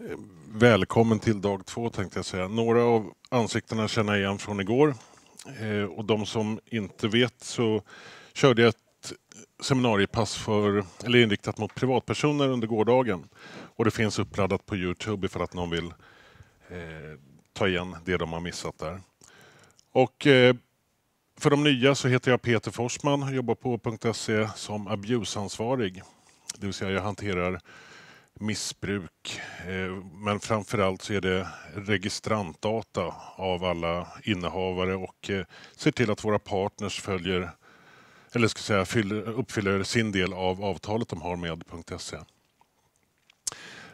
Eh, välkommen till dag två tänkte jag säga. Några av ansiktena känner jag igen från igår. Eh, och de som inte vet så körde jag ett seminariepass för, eller inriktat mot privatpersoner under gårdagen. Och det finns uppladdat på Youtube ifall att någon vill eh, ta igen det de har missat där. Och för de nya så heter jag Peter Forsman och jobbar på .se som abusansvarig. Det vill säga jag hanterar missbruk. Eh, men framförallt så är det registrantdata av alla innehavare och eh, ser till att våra partners följer eller ska säga uppfyller sin del av avtalet de har med .se.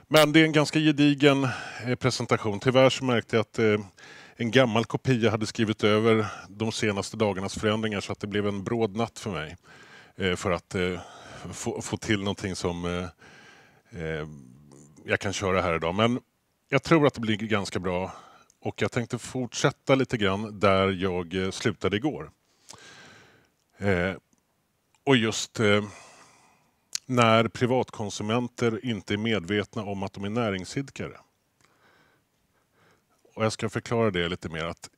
Men det är en ganska gedigen eh, presentation. Tyvärr så märkte jag att en gammal kopia hade skrivit över de senaste dagarnas förändringar så att det blev en bråd natt för mig för att få, få till någonting som Eh, jag kan köra här idag. Men jag tror att det blir ganska bra och jag tänkte fortsätta lite grann där jag eh, slutade igår. Eh, och just eh, när privatkonsumenter inte är medvetna om att de är näringsidkare. Och jag ska förklara det lite mer. Att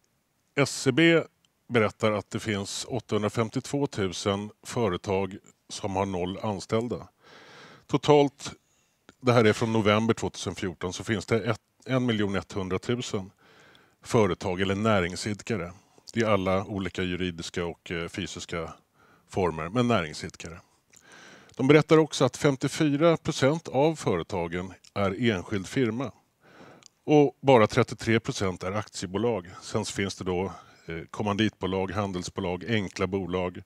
SCB e berättar att det finns 852 000 företag som har noll anställda. Totalt det här är från november 2014, så finns det ett, 1 100 000 företag eller näringsidkare. Det är alla olika juridiska och eh, fysiska former, men näringsidkare. De berättar också att 54 procent av företagen är enskild firma och bara 33 procent är aktiebolag. Sen finns det då eh, kommanditbolag, handelsbolag, enkla bolag,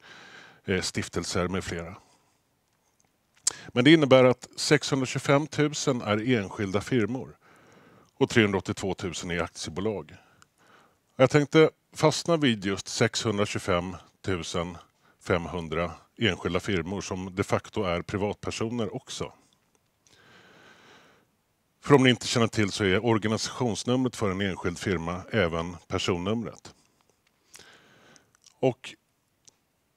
eh, stiftelser med flera. Men det innebär att 625 000 är enskilda firmor och 382 000 är aktiebolag. Jag tänkte fastna vid just 625 500 enskilda firmor som de facto är privatpersoner också. För om ni inte känner till så är organisationsnumret för en enskild firma även personnumret. Och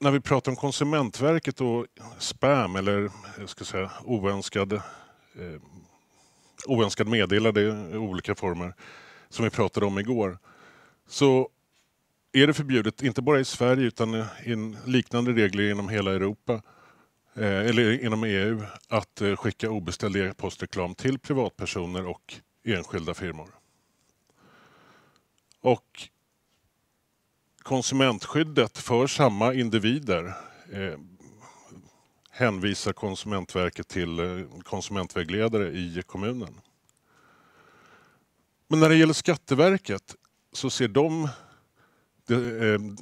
när vi pratar om Konsumentverket och spam eller jag ska säga, oönskad, eh, oönskad meddelande i olika former som vi pratade om igår så är det förbjudet, inte bara i Sverige utan in, liknande regler inom hela Europa eh, eller inom EU, att eh, skicka obeställd e-postreklam till privatpersoner och enskilda firmor. Och konsumentskyddet för samma individer eh, hänvisar Konsumentverket till eh, konsumentvägledare i kommunen. Men när det gäller Skatteverket så ser de eh,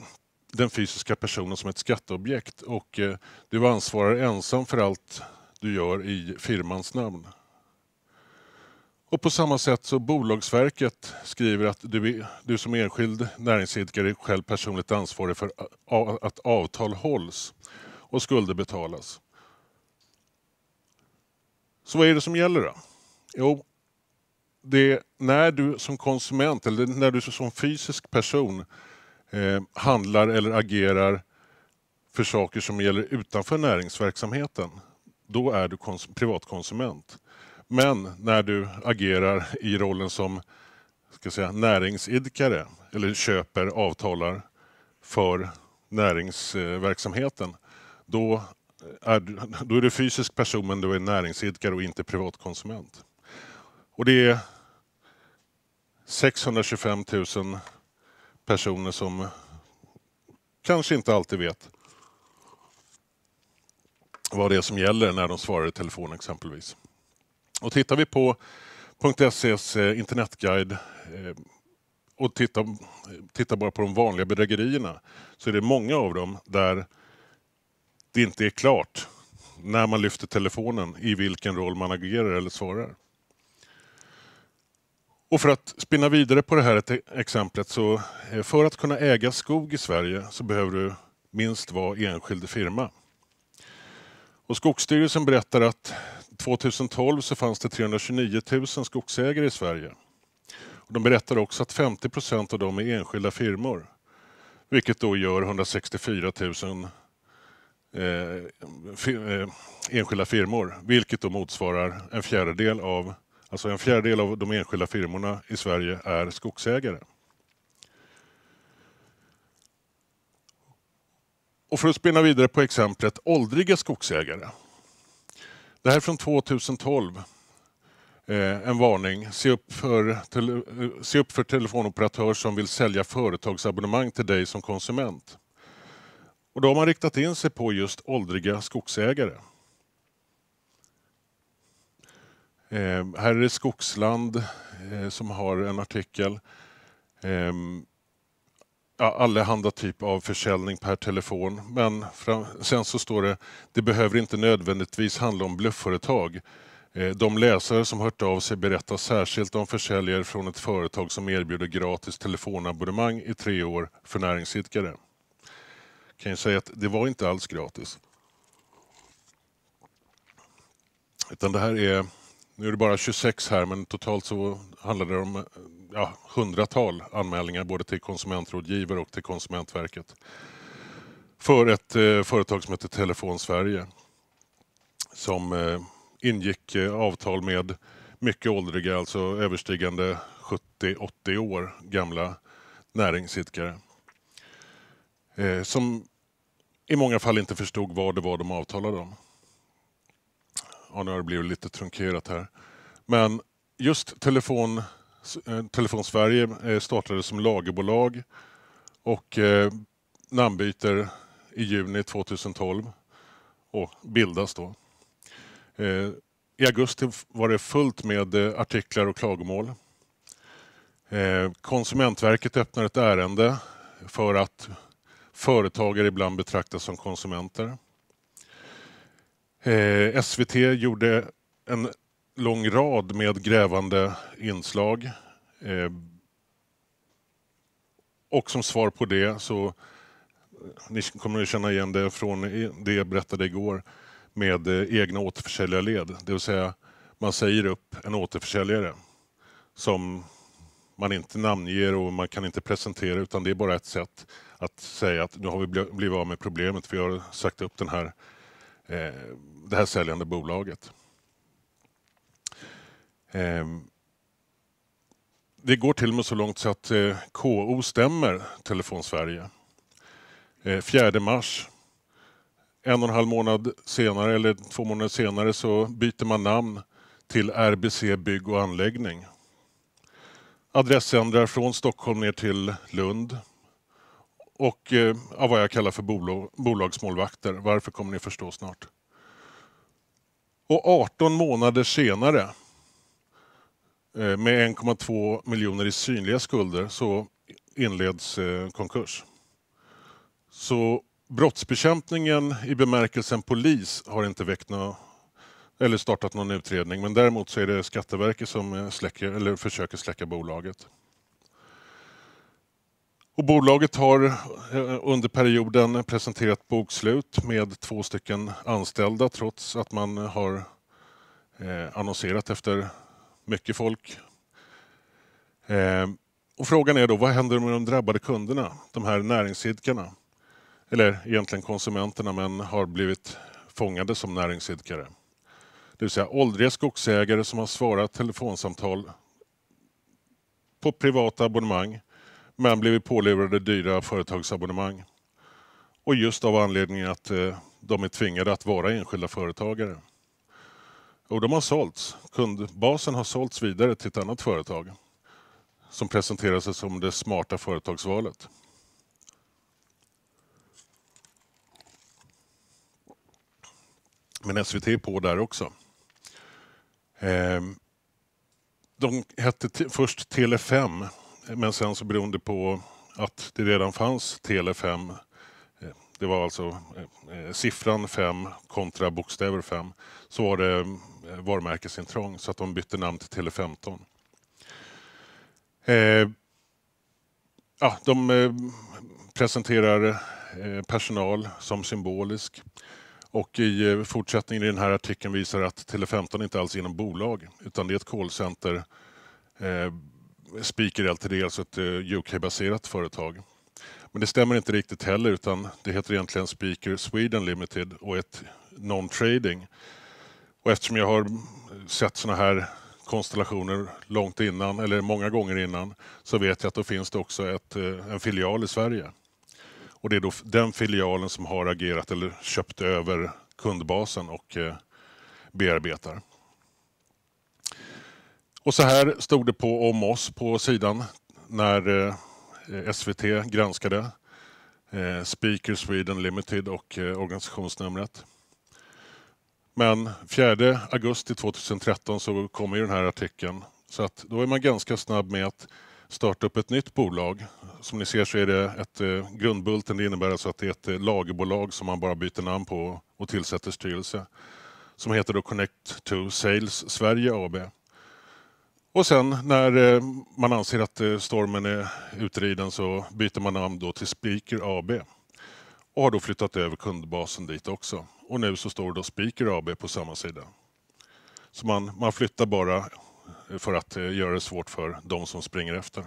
den fysiska personen som ett skatteobjekt och eh, du ansvarar ensam för allt du gör i firmans namn. Och på samma sätt så Bolagsverket skriver att du, du som enskild näringsidkare är själv personligt ansvarig för att avtal hålls och skulder betalas. Så vad är det som gäller då? Jo, det när du som konsument eller när du som fysisk person eh, handlar eller agerar för saker som gäller utanför näringsverksamheten, då är du privatkonsument. Men när du agerar i rollen som ska säga, näringsidkare eller köper, avtalar för näringsverksamheten, då är, du, då är du fysisk person men du är näringsidkare och inte privatkonsument. Och det är 625 000 personer som kanske inte alltid vet vad det är som gäller när de svarar i telefon exempelvis. Och tittar vi på .ses eh, internetguide eh, och tittar, tittar bara på de vanliga bedrägerierna så är det många av dem där det inte är klart när man lyfter telefonen i vilken roll man agerar eller svarar. Och för att spinna vidare på det här exemplet så eh, för att kunna äga skog i Sverige så behöver du minst vara enskild firma. Och Skogsstyrelsen berättar att 2012 så fanns det 329 000 skogsägare i Sverige. de berättar också att 50 procent av dem är enskilda firmor. Vilket då gör 164 000 eh, eh, enskilda firmor. Vilket då motsvarar en fjärdedel av Alltså en fjärdedel av de enskilda firmorna i Sverige är skogsägare. Och för att spinna vidare på exemplet åldriga skogsägare det här är från 2012. Eh, en varning. Se upp, för eh, se upp för telefonoperatör som vill sälja företagsabonnemang till dig som konsument. Och då har man riktat in sig på just åldriga skogsägare. Eh, här är det Skogsland som har en artikel. Ehm, allehanda typ av försäljning per telefon. Men fram, sen så står det, det behöver inte nödvändigtvis handla om bluffföretag. Eh, de läsare som hört av sig berättar särskilt om försäljare från ett företag som erbjuder gratis telefonabonnemang i tre år för näringsidkare. Kan ju säga att det var inte alls gratis. Utan det här är, nu är det bara 26 här men totalt så handlar det om eh, ja, hundratal anmälningar både till konsumentrådgivare och till Konsumentverket för ett eh, företag som heter Telefon Sverige som eh, ingick eh, avtal med mycket åldriga, alltså överstigande 70-80 år gamla näringsidkare eh, som i många fall inte förstod vad det var de avtalade om. Ja, nu har det blivit lite trunkerat här. Men just telefon Eh, Telefon Sverige eh, startade som lagerbolag och eh, namnbyter i juni 2012 och bildas då. I augusti var det fullt med artiklar och klagomål. Konsumentverket öppnar ett ärende för att företagare ibland betraktas som konsumenter. SVT gjorde en lång rad med grävande inslag. Eh, och som svar på det så, eh, ni kommer att känna igen det från det jag berättade igår, med eh, egna återförsäljarled. Det vill säga, man säger upp en återförsäljare som man inte namnger och man kan inte presentera utan det är bara ett sätt att säga att nu har vi blivit av med problemet, vi har sagt upp den här, det här säljande bolaget. Ehm, det går till och med så långt så att eh, KO stämmer Telefonsverige. Sverige. Eh, 4 mars. En och en halv månad senare, eller två månader senare, så byter man namn till RBC Bygg och Anläggning. Adressändrar från Stockholm ner till Lund. Och ja, eh, vad jag kallar för bolagsmålvakter. Varför kommer ni förstå snart. Och 18 månader senare Eh, med 1,2 miljoner i synliga skulder så inleds eh, konkurs. Så brottsbekämpningen i bemärkelsen polis har inte väckt någon, eller startat någon utredning, men däremot så är det Skatteverket som eh, släcker, eller försöker släcka bolaget. Och bolaget har under perioden presenterat bokslut med två stycken anställda trots att man har annonserat efter mycket folk. Ehm, och frågan är då, vad händer med de drabbade kunderna? De här näringsidkarna? Eller egentligen konsumenterna, men har blivit fångade som näringsidkare. Det vill säga åldriga skogsägare som har svarat telefonsamtal på privata abonnemang men blivit pålurade dyra företagsabonnemang. Och just av anledningen att eh, de är tvingade att vara enskilda företagare. Och de har sålts. Kundbasen har sålts vidare till ett annat företag som presenterar sig som det smarta företagsvalet. Men SVT är på där också. Ehm, de hette först Tele5, men sen så beroende på att det redan fanns Tele5, eh, det var alltså eh, eh, siffran 5 kontra bokstäver 5, så var det Eh, varumärkesintrång så att de bytte namn till Tele15. Eh, ja, de eh, presenterar eh, personal som symbolisk och i eh, fortsättningen i den här artikeln visar att Tele15 inte alls är inom bolag utan det är ett callcenter eh, Speaker Ltd, alltså ett UK-baserat företag. Men det stämmer inte riktigt heller utan det heter egentligen Speaker Sweden Limited och ett non-trading och eftersom jag har sett sådana här konstellationer långt innan, eller många gånger innan, så vet jag att då finns det också ett, eh, en filial i Sverige. Och det är då den filialen som har agerat eller köpt över kundbasen och eh, bearbetar. Och så här stod det på om oss på sidan när eh, SVT granskade Speaker Sweden Limited och organisationsnumret. Men 4 augusti 2013 så kommer ju den här artikeln. Så att då är man ganska snabb med att starta upp ett nytt bolag. Som ni ser så är det ett eh, grundbulten, det innebär alltså att det är ett eh, lagerbolag som man bara byter namn på och tillsätter styrelse. Som heter då Connect to Sales Sverige AB. Och sen när eh, man anser att stormen är utriden så byter man namn då till Speaker AB. Och har då flyttat över kundbasen dit också och nu så står då Speaker AB på samma sida. Så man, man flyttar bara eh, för att eh, göra det svårt för de som springer efter.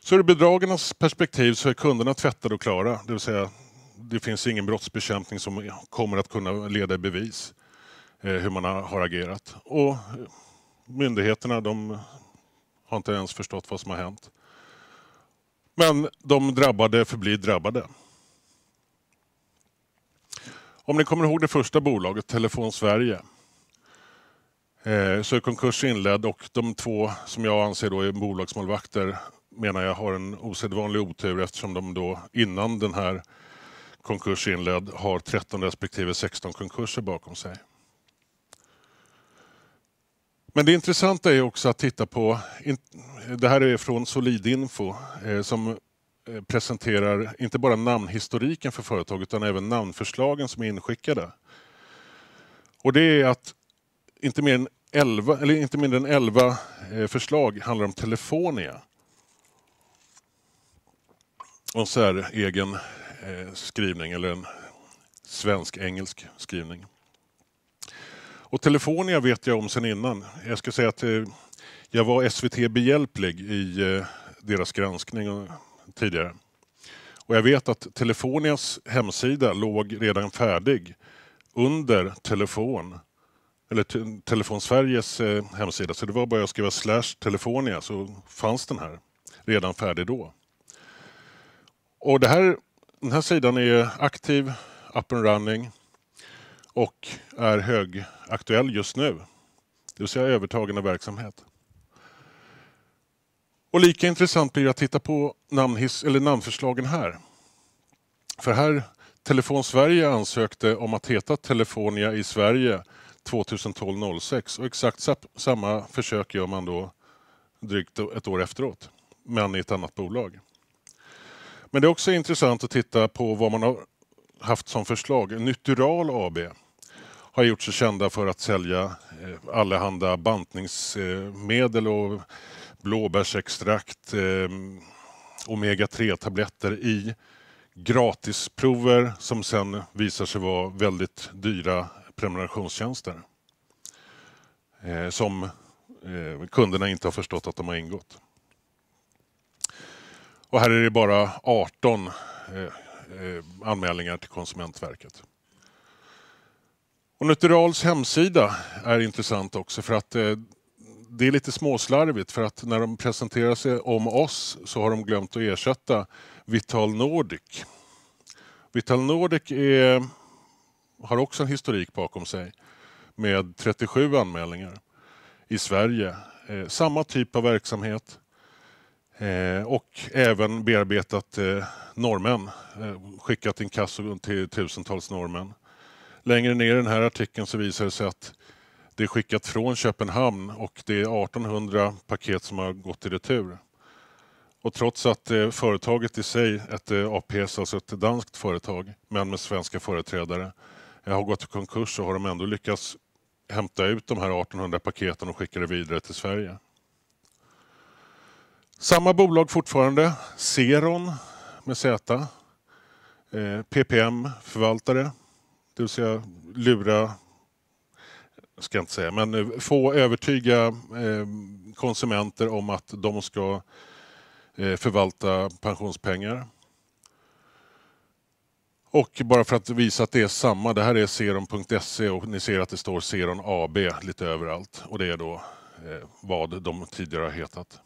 Så ur bedragarnas perspektiv så är kunderna tvättade och klara, det vill säga det finns ingen brottsbekämpning som kommer att kunna leda i bevis eh, hur man har agerat. Och myndigheterna de har inte ens förstått vad som har hänt. Men de drabbade förblir drabbade. Om ni kommer ihåg det första bolaget, Telefon Sverige, eh, så är konkurs inledd och de två som jag anser då är bolagsmålvakter menar jag har en osedvanlig otur eftersom de då innan den här konkurs inledd har 13 respektive 16 konkurser bakom sig. Men det intressanta är också att titta på, det här är från Solidinfo eh, som Eh, presenterar inte bara namnhistoriken för företaget utan även namnförslagen som är inskickade. Och det är att inte, mer än 11, eller inte mindre än 11 eh, förslag handlar om Telefonia. Och så här, egen eh, skrivning, eller en svensk-engelsk skrivning. Och Telefonia vet jag om sen innan. Jag ska säga att jag var SVT behjälplig i deras granskning tidigare. Och jag vet att Telefonias hemsida låg redan färdig under Telefon, eller Telefon Sveriges eh, hemsida. Så det var bara att skriva slash Telefonia så fanns den här redan färdig då. Och det här, den här sidan är aktiv, up and running och är högaktuell just nu. Det vill säga övertagen av verksamhet. Och lika intressant blir det att titta på namnhiss, eller namnförslagen här. För här Telefon Sverige ansökte om att heta Telefonia i Sverige 2012-06 och exakt samma försök gör man då drygt ett år efteråt, men i ett annat bolag. Men det är också intressant att titta på vad man har haft som förslag. Nytural AB har gjort sig kända för att sälja eh, allehanda bantningsmedel och blåbärsextrakt, ehm, omega-3-tabletter i gratisprover som sen visar sig vara väldigt dyra prenumerationstjänster eh, som eh, kunderna inte har förstått att de har ingått. Och här är det bara 18 eh, anmälningar till Konsumentverket. Och Naturals hemsida är intressant också för att det är lite småslarvigt för att när de presenterar sig om oss så har de glömt att ersätta Vital Nordic. Vital Nordic är, har också en historik bakom sig med 37 anmälningar i Sverige. Eh, samma typ av verksamhet eh, och även bearbetat eh, norrmän, eh, skickat inkasso till tusentals norrmän. Längre ner i den här artikeln så visar det sig att det är skickat från Köpenhamn och det är 1800 paket som har gått i retur. Och trots att eh, företaget i sig, ett eh, APS, alltså ett danskt företag, men med svenska företrädare, eh, har gått i konkurs så har de ändå lyckats hämta ut de här 1800 paketen och skicka det vidare till Sverige. Samma bolag fortfarande, Seron med Z, PPM förvaltare, det vill säga lura ska jag inte säga, men eh, få övertyga eh, konsumenter om att de ska eh, förvalta pensionspengar. Och bara för att visa att det är samma, det här är serum.se och ni ser att det står Seron AB lite överallt och det är då vad de tidigare har hetat.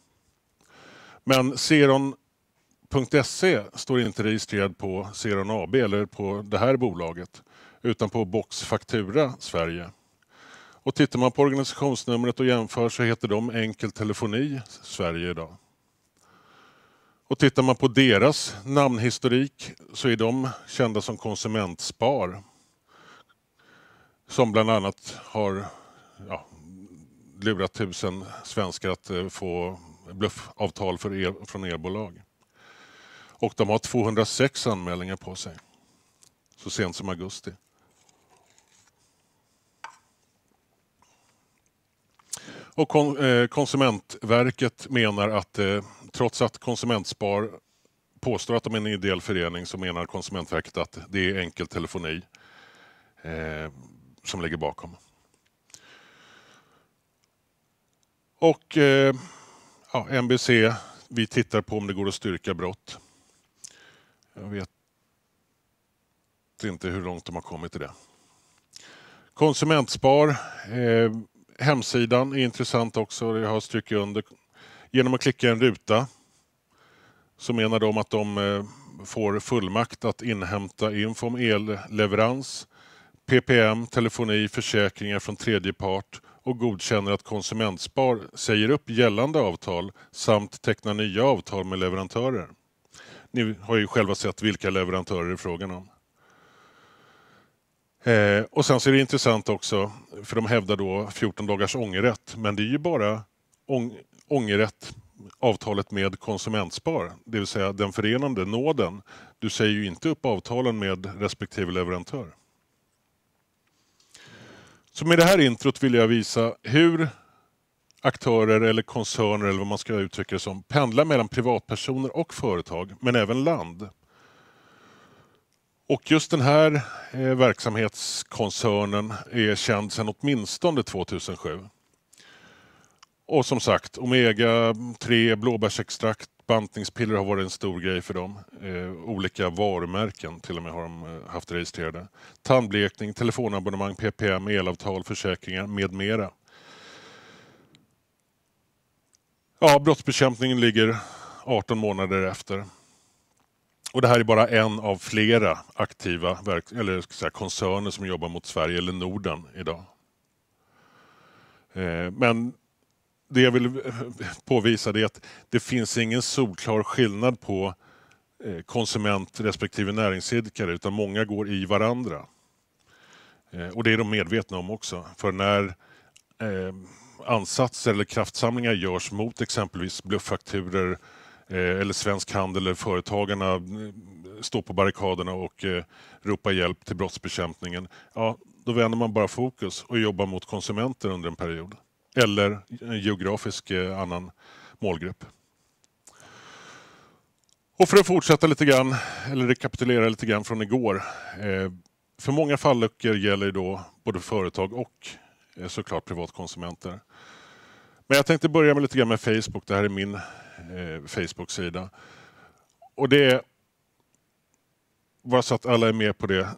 Men seron.se står inte registrerad på Seron AB eller på det här bolaget utan på Box Faktura Sverige. Och tittar man på organisationsnumret och jämför så heter de Enkel Telefoni Sverige idag. Och tittar man på deras namnhistorik så är de kända som Konsumentspar. Som bland annat har ja, lurat tusen svenskar att eh, få bluffavtal för el, från elbolag. Och de har 206 anmälningar på sig, så sent som augusti. Och kon, eh, Konsumentverket menar att eh, trots att Konsumentspar påstår att de är en ideell förening så menar Konsumentverket att det är enkel telefoni eh, som ligger bakom. Och eh, ja, NBC, vi tittar på om det går att styrka brott. Jag vet inte hur långt de har kommit i det. Konsumentspar eh, Hemsidan är intressant också, jag har strukit under, genom att klicka en ruta så menar de att de eh, får fullmakt att inhämta info om elleverans, PPM, telefoni, försäkringar från tredje part och godkänner att Konsumentspar säger upp gällande avtal samt tecknar nya avtal med leverantörer. Ni har ju själva sett vilka leverantörer det är frågan om. Eh, och sen så är det intressant också, för de hävdar då 14 dagars ångerrätt, men det är ju bara ång ångerrätt avtalet med Konsumentspar, det vill säga den förenande nåden. Du säger ju inte upp avtalen med respektive leverantör. Så med det här introt vill jag visa hur aktörer eller koncerner eller vad man ska uttrycka det som pendlar mellan privatpersoner och företag, men även land. Och just den här eh, verksamhetskoncernen är känd sedan åtminstone 2007. Och som sagt, Omega 3, blåbärsextrakt, bantningspiller har varit en stor grej för dem. Eh, olika varumärken till och med har de eh, haft registrerade. Tandblekning, telefonabonnemang, PPM, elavtal, försäkringar med mera. Ja, brottsbekämpningen ligger 18 månader efter. Och det här är bara en av flera aktiva verk, eller ska säga, koncerner som jobbar mot Sverige eller Norden idag. Eh, men det jag vill eh, påvisa är att det finns ingen solklar skillnad på eh, konsument respektive näringsidkare utan många går i varandra. Och det är de medvetna om också. För när ansatser eller kraftsamlingar görs mot exempelvis bluffakturer Eh, eller Svensk Handel eller Företagarna eh, står på barrikaderna och eh, ropar hjälp till brottsbekämpningen. Ja, då vänder man bara fokus och jobbar mot konsumenter under en period. Eller en geografisk annan målgrupp. Och för att fortsätta lite grann, eller rekapitulera lite grann från igår. För många falluckor gäller då både företag och såklart privatkonsumenter. Men jag tänkte börja med lite grann med Facebook. Det här är min eh, Facebook-sida. Och det var så att alla är med på det.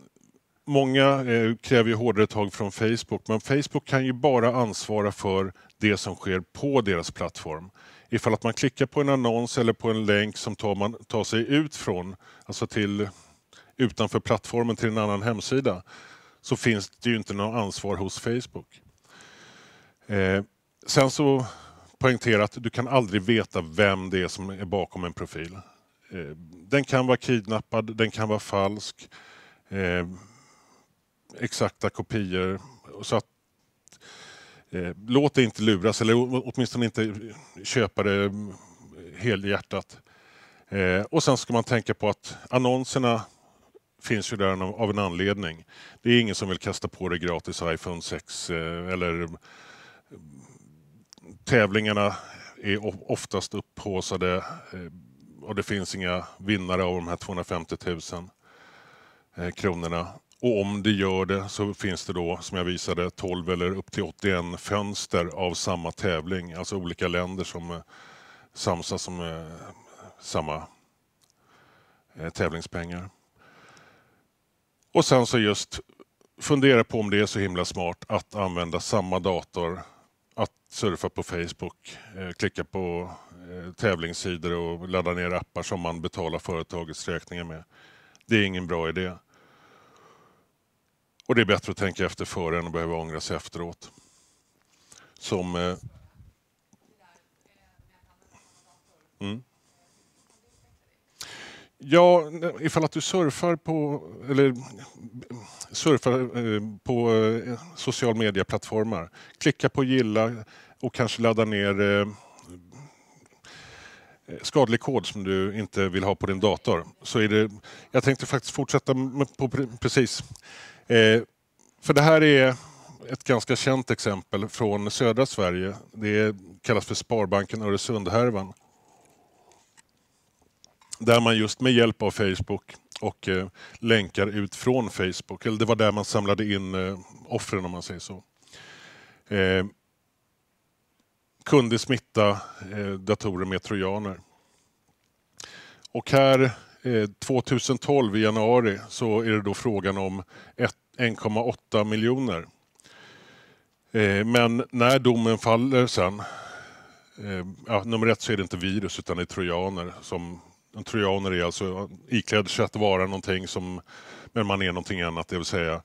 Många eh, kräver ju hårdare tag från Facebook, men Facebook kan ju bara ansvara för det som sker på deras plattform. Ifall att man klickar på en annons eller på en länk som tar, man, tar sig ut från, alltså till utanför plattformen till en annan hemsida, så finns det ju inte något ansvar hos Facebook. Eh, sen så poängtera att du kan aldrig veta vem det är som är bakom en profil. Eh, den kan vara kidnappad, den kan vara falsk. Eh, exakta kopior. Så eh, låt dig inte luras, eller åtminstone inte köpa det mm, helhjärtat. Och sen ska man tänka på att annonserna finns ju där av en anledning. Det är ingen som vill kasta på dig gratis iPhone 6 eller mm, tävlingarna är oftast upphåsade eh, och det finns inga vinnare av de här 250 000 eh, kronorna. Och om det gör det så finns det då, som jag visade, 12 eller upp till 81 fönster av samma tävling, alltså olika länder som eh, samsas som samma tävlingspengar. Och sen så just fundera på om det är så himla smart att använda samma dator att surfa på Facebook, eh, klicka på eh, tävlingssidor och ladda ner appar som man betalar företagets räkningar med. Det är ingen bra idé. Och det är bättre att tänka efter före än att behöva ångra sig efteråt. Som... Eh... Mm. Ja, ifall att du surfar på, eller, surfar eh, på eh, social media-plattformar. Klicka på gilla och kanske ladda ner eh, skadlig kod som du inte vill ha på din dator. Så är det, jag tänkte faktiskt fortsätta på precis. För det här är ett ganska känt exempel från södra Sverige. Det kallas för Sparbanken Öresund-härvan där man just med hjälp av Facebook och eh, länkar ut från Facebook, eller det var där man samlade in eh, offren om man säger så, eh, kunde smitta eh, datorer med trojaner. Och här 2012 eh, i januari så är det då frågan om 1,8 miljoner. Eh, men när domen faller sen, ja, nummer ett så är det inte virus utan det är trojaner som en trojaner är alltså iklädd sig att vara någonting som, men man är någonting annat, det vill säga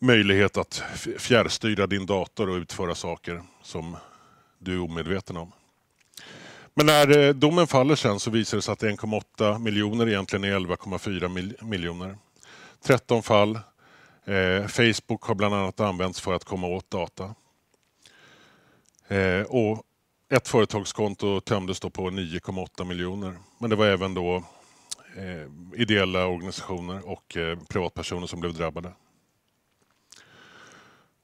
möjlighet att fjärrstyra din dator och utföra saker som du är omedveten om. Men när eh, domen faller sen så visar det sig att 1,8 miljoner egentligen är 11,4 miljoner. 13 fall. Eh, Facebook har bland annat använts för att komma åt data. Eh, och ett företagskonto tömdes då på 9,8 miljoner. Men det var även då eh, ideella organisationer och eh, privatpersoner som blev drabbade.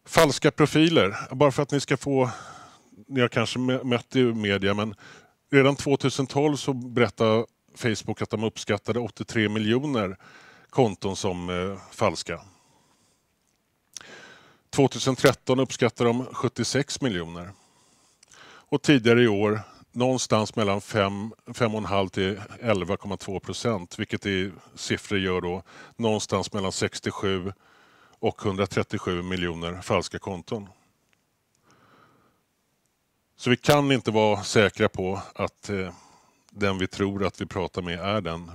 Falska profiler, bara för att ni ska få... Ni har kanske mött det i media, men redan 2012 så berättade Facebook att de uppskattade 83 miljoner konton som eh, falska. 2013 uppskattade de 76 miljoner och tidigare i år någonstans mellan 5,5 till 11,2 procent, vilket i siffror gör då någonstans mellan 67 och 137 miljoner falska konton. Så vi kan inte vara säkra på att eh, den vi tror att vi pratar med är den,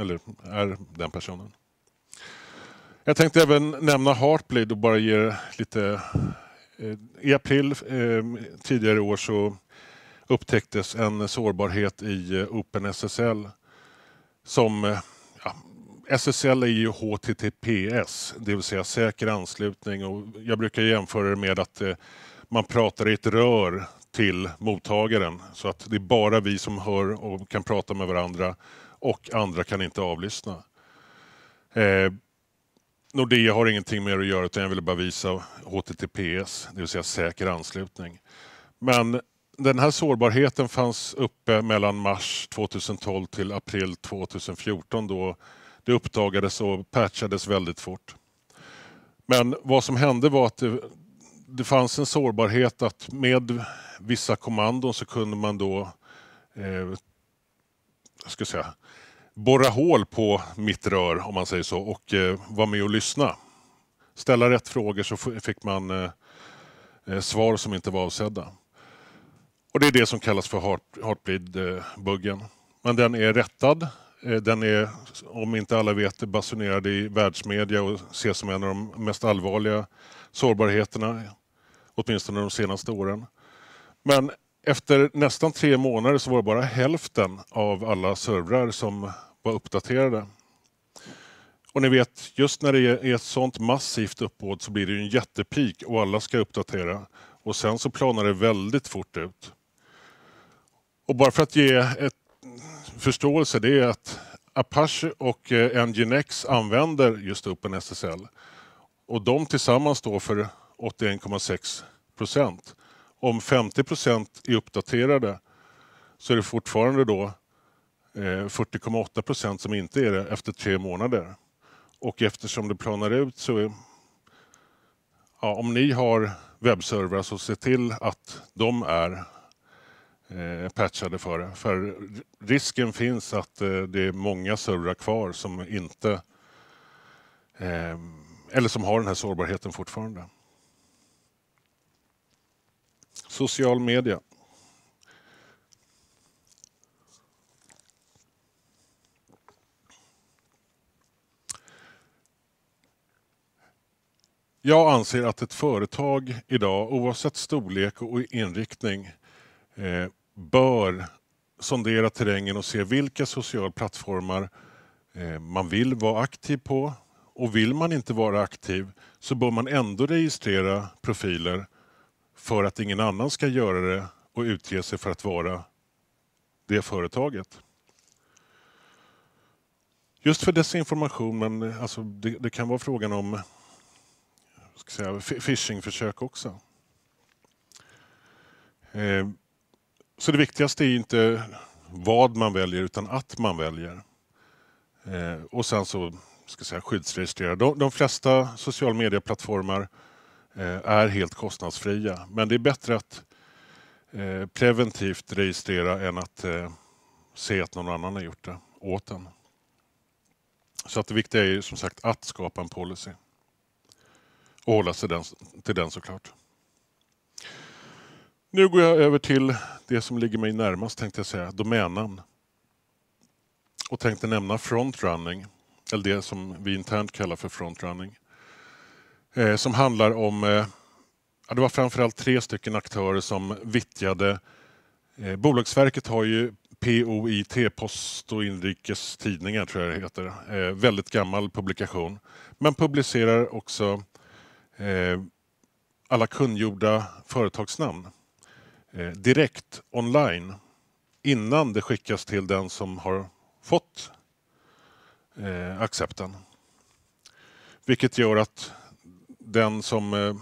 eller är den personen. Jag tänkte även nämna Heartbleed och bara ge lite Eh, I april eh, tidigare i år så upptäcktes en sårbarhet i eh, OpenSSL som ja, SSL är ju HTTPS, det vill säga säker anslutning och jag brukar jämföra det med att man pratar i ett rör till mottagaren så att det är bara vi som hör och kan prata med varandra och andra kan inte avlyssna. Nordea har ingenting mer att göra utan jag ville bara visa HTTPS, det vill säga säker anslutning. Men den här sårbarheten fanns uppe mellan mars 2012 till april 2014 då det uppdagades och patchades väldigt fort. Men vad som hände var att det, det fanns en sårbarhet att med vissa kommandon så kunde man då eh, jag ska säga, borra hål på mitt rör, om man säger så, och eh, vara med och lyssna. Ställa rätt frågor så fick man eh, eh, svar som inte var avsedda. Och det är det som kallas för Heartbleed-buggen. Men den är rättad. Eh, den är, om inte alla vet, basunerad i världsmedia och ses som en av de mest allvarliga sårbarheterna, åtminstone de senaste åren. Men efter nästan tre månader så var det bara hälften av alla servrar som var uppdaterade. Och ni vet, just när det är ett sånt massivt uppbåd så blir det ju en jättepik och alla ska uppdatera. Och sen så planar det väldigt fort ut. Och bara för att ge ett förståelse, det är att Apache och eh, Nginx använder just OpenSSL. Och de tillsammans står för 81,6 procent om 50 är uppdaterade så är det fortfarande då 40,8 eh, som inte är det efter tre månader. Och eftersom det planar ut så är, ja, om ni har webbservrar så se till att de är eh, patchade för det. För risken finns att eh, det är många servrar kvar som inte eller som har den här sårbarheten fortfarande. Social media. Jag anser att ett företag idag, oavsett storlek och inriktning, eh, bör sondera terrängen och se vilka sociala plattformar eh, man vill vara aktiv på. Och vill man inte vara aktiv så bör man ändå registrera profiler för att ingen annan ska göra det och utge sig för att vara det företaget. Just för desinformation, men alltså det, det kan vara frågan om ska säga, phishingförsök också. Eh, så det viktigaste är inte vad man väljer, utan att man väljer. Eh, och sen så ska säga, skyddsregistrera. De, de flesta social media-plattformar Eh, är helt kostnadsfria. Men det är bättre att eh, preventivt registrera än att eh, se att någon annan har gjort det åt en. Så att det viktiga är som sagt att skapa en policy. Och hålla sig till den såklart. Nu går jag över till det som ligger mig närmast tänkte jag säga, domännamn. Och tänkte nämna frontrunning, eller det som vi internt kallar för frontrunning eh, som handlar om... Eh, det var framförallt tre stycken aktörer som vittjade. Eh, Bolagsverket har ju POIT, Post och inrikestidningar tror jag det heter. Eh, väldigt gammal publikation. Men publicerar också eh, alla kungjorda företagsnamn eh, direkt online innan det skickas till den som har fått eh, accepten. Vilket gör att den som eh,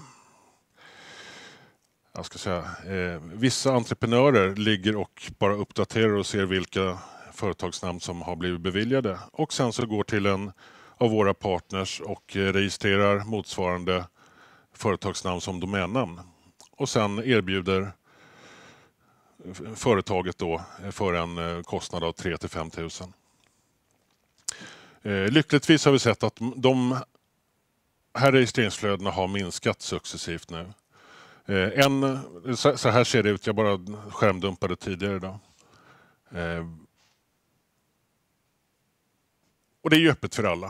jag ska säga, eh, vissa entreprenörer ligger och bara uppdaterar och ser vilka företagsnamn som har blivit beviljade och sen så går till en av våra partners och eh, registrerar motsvarande företagsnamn som domännamn och sen erbjuder företaget då eh, för en kostnad av 3 000 5 000. lyckligtvis har vi sett att de här registreringsflödena har minskat successivt nu. Eh, en, så, här ser det ut, jag bara skärmdumpade tidigare. Då. Eh, och det är ju öppet för alla.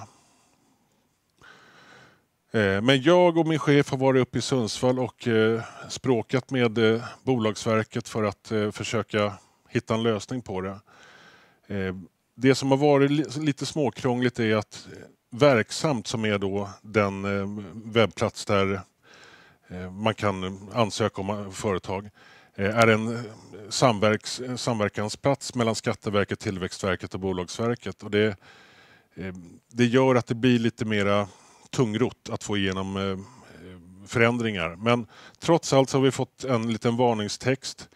Eh, men jag och min chef har varit uppe i Sundsvall och språkat med Bolagsverket för att försöka hitta en lösning på det. Det som har varit lite småkrångligt är att Verksamt som är då den eh, webbplats där eh, man kan ansöka om eh, företag är en samverks, samverkansplats mellan Skatteverket, Tillväxtverket och Bolagsverket. Och det, det gör att det blir lite mer tungrott att få igenom förändringar. Men trots allt så har vi fått en liten varningstext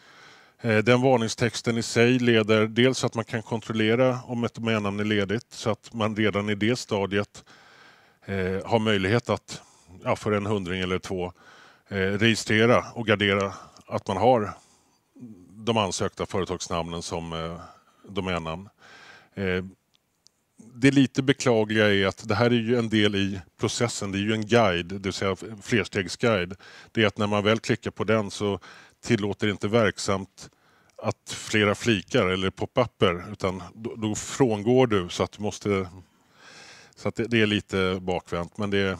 Eh, den varningstexten i sig leder dels att man kan kontrollera om ett domännamn är ledigt så att man redan i det stadiet eh, har möjlighet att ja, för en hundring eller två eh, registrera och gardera att man har de ansökta företagsnamnen som domännamn. Det lite beklagliga är att det här är ju en del i processen, det är ju en guide, det vill säga flerstegsguide. Det är att när man väl klickar på den så tillåter inte verksamt att flera flikar eller popupper utan då, då, frångår du så att du måste... Så att det, det är lite bakvänt men det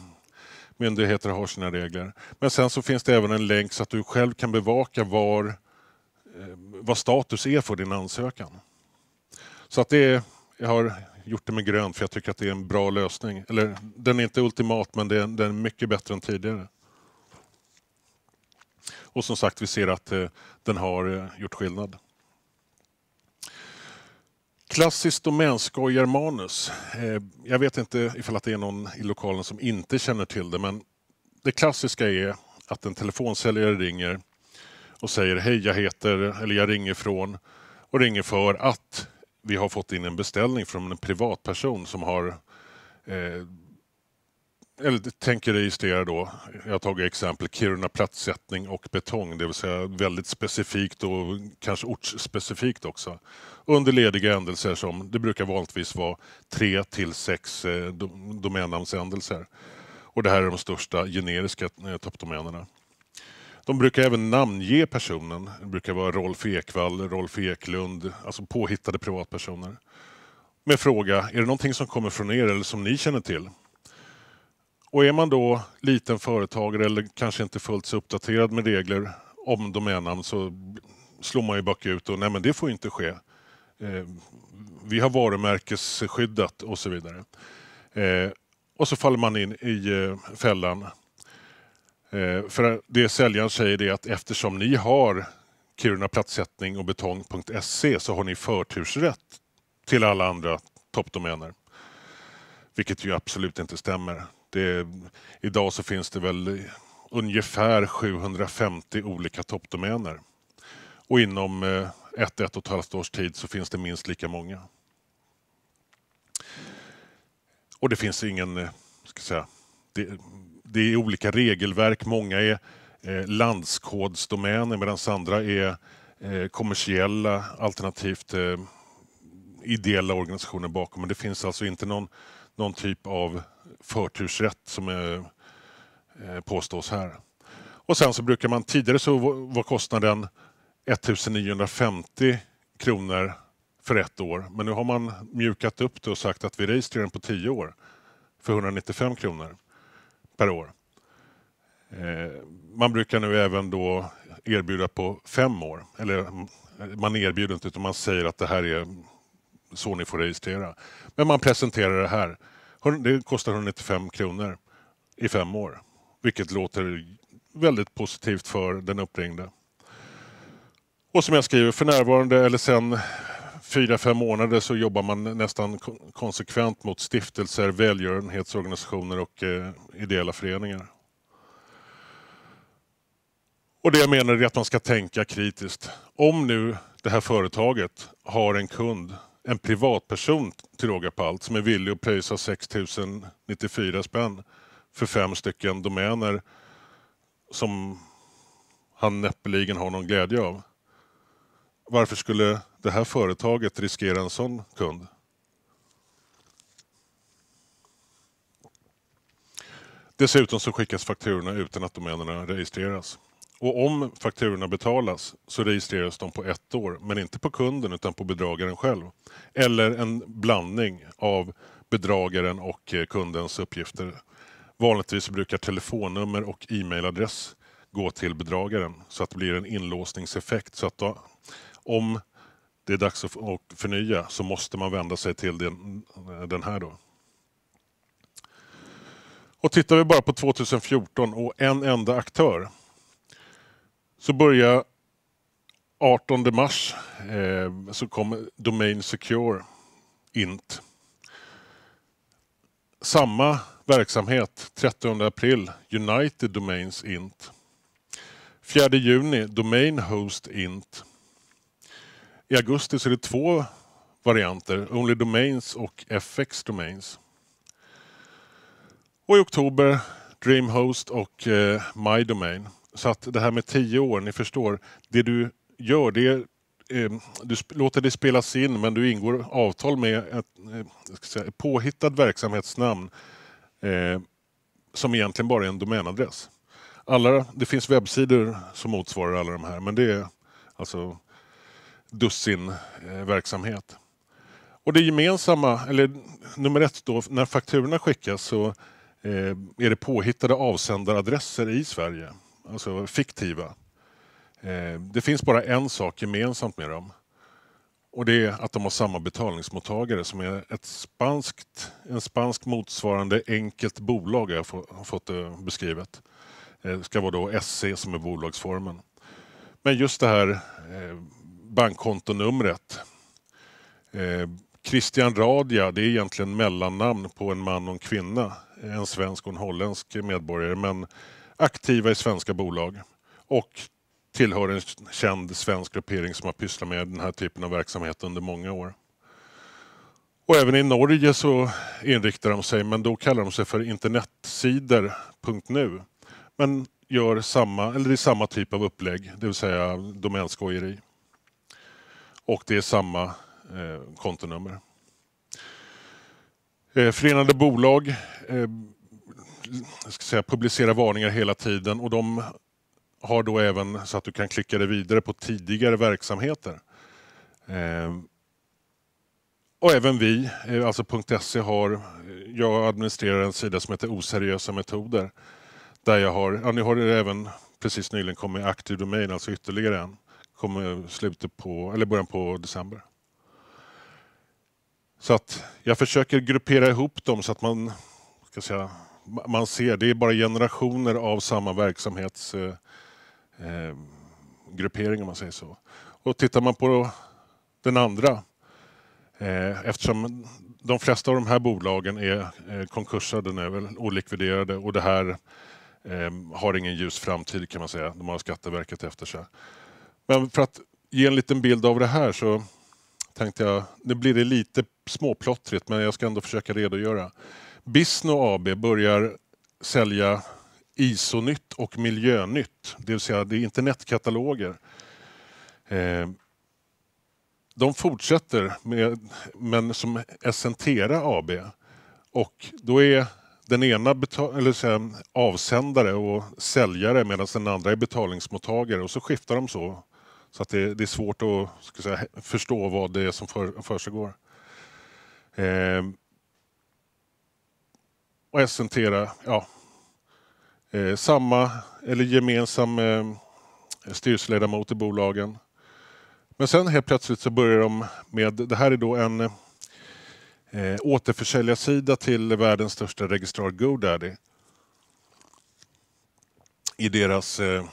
myndigheter har sina regler. Men sen så finns det även en länk så att du själv kan bevaka var, eh, vad status är för din ansökan. Så att det är, jag har gjort det med grönt för jag tycker att det är en bra lösning. Eller den är inte ultimat men det är, den är mycket bättre än tidigare. Och som sagt, vi ser att eh, den har eh, gjort skillnad. Klassiskt domänskojarmanus. Eh, jag vet inte ifall att det är någon i lokalen som inte känner till det, men det klassiska är att en telefonsäljare ringer och säger Hej, jag heter, eller jag ringer från och ringer för att vi har fått in en beställning från en privatperson som har eh, eller tänker registrera då, jag har exempel Kiruna plattsättning och betong, det vill säga väldigt specifikt och kanske ortsspecifikt också. Under lediga ändelser som det brukar vanligtvis vara tre till sex eh, domännamnsändelser. Och det här är de största generiska eh, toppdomänerna. De brukar även namnge personen. Det brukar vara Rolf Ekvall, Rolf Eklund, alltså påhittade privatpersoner. Med fråga, är det någonting som kommer från er eller som ni känner till? Och är man då liten företagare eller kanske inte fullt så uppdaterad med regler om domännamn så slår man ju bakut och nej men det får inte ske. Eh, vi har varumärkesskyddat och så vidare. Eh, och så faller man in i eh, fällan. för det säljaren säger är att eftersom ni har Kiruna Plattsättning och Betong.se så har ni förtursrätt till alla andra toppdomäner. Vilket ju absolut inte stämmer. Det, idag så finns det väl ungefär 750 olika toppdomäner. Och inom eh, ett, ett och ett halvt års tid så finns det minst lika många. Och det finns ingen, eh, ska säga, det, det är olika regelverk. Många är eh, landskodsdomäner medan andra är eh, kommersiella alternativt eh, ideella organisationer bakom. Men det finns alltså inte någon någon typ av förtursrätt som är, eh, påstås här. Och sen så brukar man, tidigare så var kostnaden 1950 kronor för ett år. Men nu har man mjukat upp det och sagt att vi registrerar den på 10 år för 195 kronor per år. Eh, man brukar nu även då erbjuda på fem år. Eller mm, man erbjuder inte utan man säger att det här är så ni får registrera. Men man presenterar det här. Det kostar 195 kronor i fem år. Vilket låter väldigt positivt för den uppringde. Och som jag skriver, för närvarande eller sen fyra fem månader så jobbar man nästan konsekvent mot stiftelser, välgörenhetsorganisationer och eh, ideella föreningar. Och det jag menar är att man ska tänka kritiskt. Om nu det här företaget har en kund en privatperson till råga på allt som är villig att pröjsa 6 094 spänn för fem stycken domäner som han näppeligen har någon glädje av. Varför skulle det här företaget riskera en sån kund? Dessutom så skickas fakturorna utan att domänerna registreras. Och om fakturorna betalas så registreras de på ett år, men inte på kunden utan på bedragaren själv. Eller en blandning av bedragaren och eh, kundens uppgifter. Vanligtvis brukar telefonnummer och e-mailadress gå till bedragaren så att det blir en inlåsningseffekt. Så att då, om det är dags att förnya så måste man vända sig till den, eh, den här. Då. Och tittar vi bara på 2014 och en enda aktör så börjar 18 mars eh, så kom Domain Secure, INT. Samma verksamhet 30 april, United Domains INT. 4 juni, Domain Host INT. I augusti så är det två varianter, Only Domains och FX Domains. Och i oktober Dream Host och eh, My Domain. Så att det här med tio år, ni förstår, det du gör det är eh, du låter det spelas in men du ingår avtal med ett, eh, säga, påhittat verksamhetsnamn eh, som egentligen bara är en domänadress. Alla, det finns webbsidor som motsvarar alla de här men det är alltså dussin eh, verksamhet. Och det gemensamma, eller nummer ett då, när fakturorna skickas så eh, är det påhittade avsändaradresser i Sverige alltså fiktiva. Eh, det finns bara en sak gemensamt med dem. Och det är att de har samma betalningsmottagare som är ett spanskt, en spansk motsvarande enkelt bolag, jag har fått det eh, beskrivet. Det eh, ska vara då SC som är bolagsformen. Men just det här bankkontonumret. Christian Radia, det är egentligen mellannamn på en man och en kvinna. En svensk och en holländsk medborgare, men aktiva i svenska bolag och tillhör en känd svensk gruppering som har pysslat med den här typen av verksamhet under många år. Och även i Norge så inriktar de sig, men då kallar de sig för internetsidor.nu. Men gör samma, eller det är samma typ av upplägg, det vill säga domänskojeri. Och det är samma eh, kontonummer. Eh, förenade bolag eh, ska säga, publicera varningar hela tiden och de har då även så att du kan klicka dig vidare på tidigare verksamheter. Eh, och även vi, eh, alltså .se har, eh, jag administrerar en sida som heter Oseriösa metoder. Där jag har, ja, nu har det även precis nyligen kommit Active Domain, alltså ytterligare en. Kommer slutet på, eller början på december. Så att jag försöker gruppera ihop dem så att man, ska säga, man ser, det är bara generationer av samma verksamhetsgruppering eh, eh om man säger så. Och tittar man på den andra, eh, eftersom de flesta av de här bolagen är eh, konkursade nu, olikviderade och det här eh, har ingen ljus framtid kan man säga, de har Skatteverket efter sig. Men för att ge en liten bild av det här så tänkte jag, nu blir det lite småplottrigt men jag ska ändå försöka redogöra. Bisno AB börjar sälja ISO-nytt och miljönytt, det vill säga det är internetkataloger. Eh, de fortsätter, med, men som Essentera AB. Och då är den ena betal, eller säga, avsändare och säljare medan den andra är betalningsmottagare och så skiftar de så. Så att det, det är svårt att säga, förstå vad det är som för, för sig går. Eh, och SNTera ja, eh, samma eller gemensam eh, styrelseledamot i bolagen. Men sen helt plötsligt så börjar de med, det här är då en eh, återförsäljarsida till världens största registrar GoDaddy. I deras eh,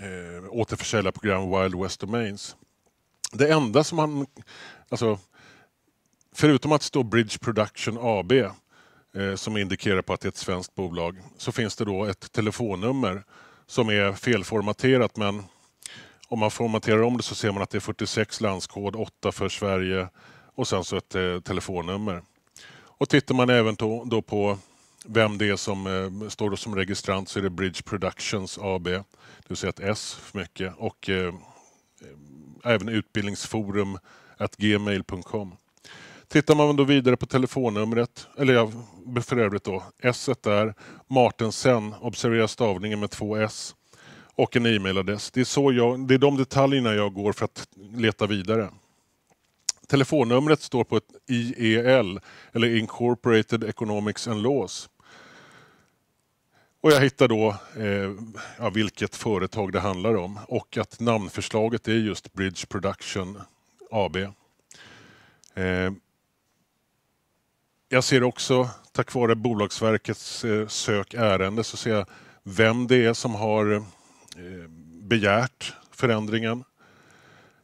eh, återförsäljarprogram Wild West Domains. Det enda som man... alltså, förutom att stå Bridge Production AB Eh, som indikerar på att det är ett svenskt bolag, så finns det då ett telefonnummer som är felformaterat men om man formaterar om det så ser man att det är 46 landskod, 8 för Sverige och sen så ett eh, telefonnummer. Och tittar man även då, då på vem det är som eh, står som registrant så är det Bridge Productions AB, det vill säga ett S för mycket och eh, även utbildningsforum gmail.com. Tittar man då vidare på telefonnumret, eller för övrigt då, S där, Martensen, observera stavningen med två S och en e-mailadress. Det är, det är de detaljerna jag går för att leta vidare. Telefonnumret står på ett IEL, eller Incorporated Economics and Laws. Och jag hittar då eh, ja, vilket företag det handlar om och att namnförslaget är just Bridge Production AB. Eh, jag ser också, tack vare Bolagsverkets eh, sök ärende, så ser jag vem det är som har eh, begärt förändringen.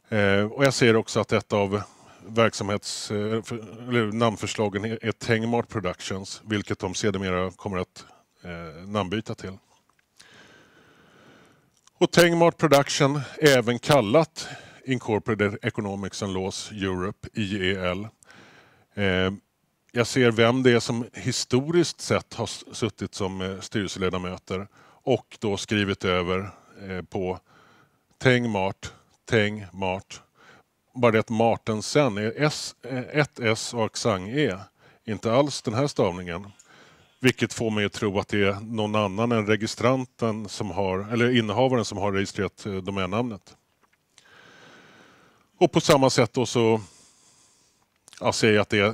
Eh, och jag ser också att ett av verksamhets, eller namnförslagen är Tengmart Productions, vilket de sedermera kommer att namnbyta till. Och Tengmart Production, även kallat Incorporated Economics and Laws Europe, IEL, jag ser vem det är som historiskt sett har suttit som eh, styrelseledamöter och då skrivit över eh, på Teng Mart, Teng Mart. Bara det att Marten sen är S, eh, ett S och accent E. Inte alls den här stavningen. Vilket får mig att tro att det är någon annan än registranten som har, eller innehavaren som har registrerat domännamnet. Och på samma sätt då så ser jag att det är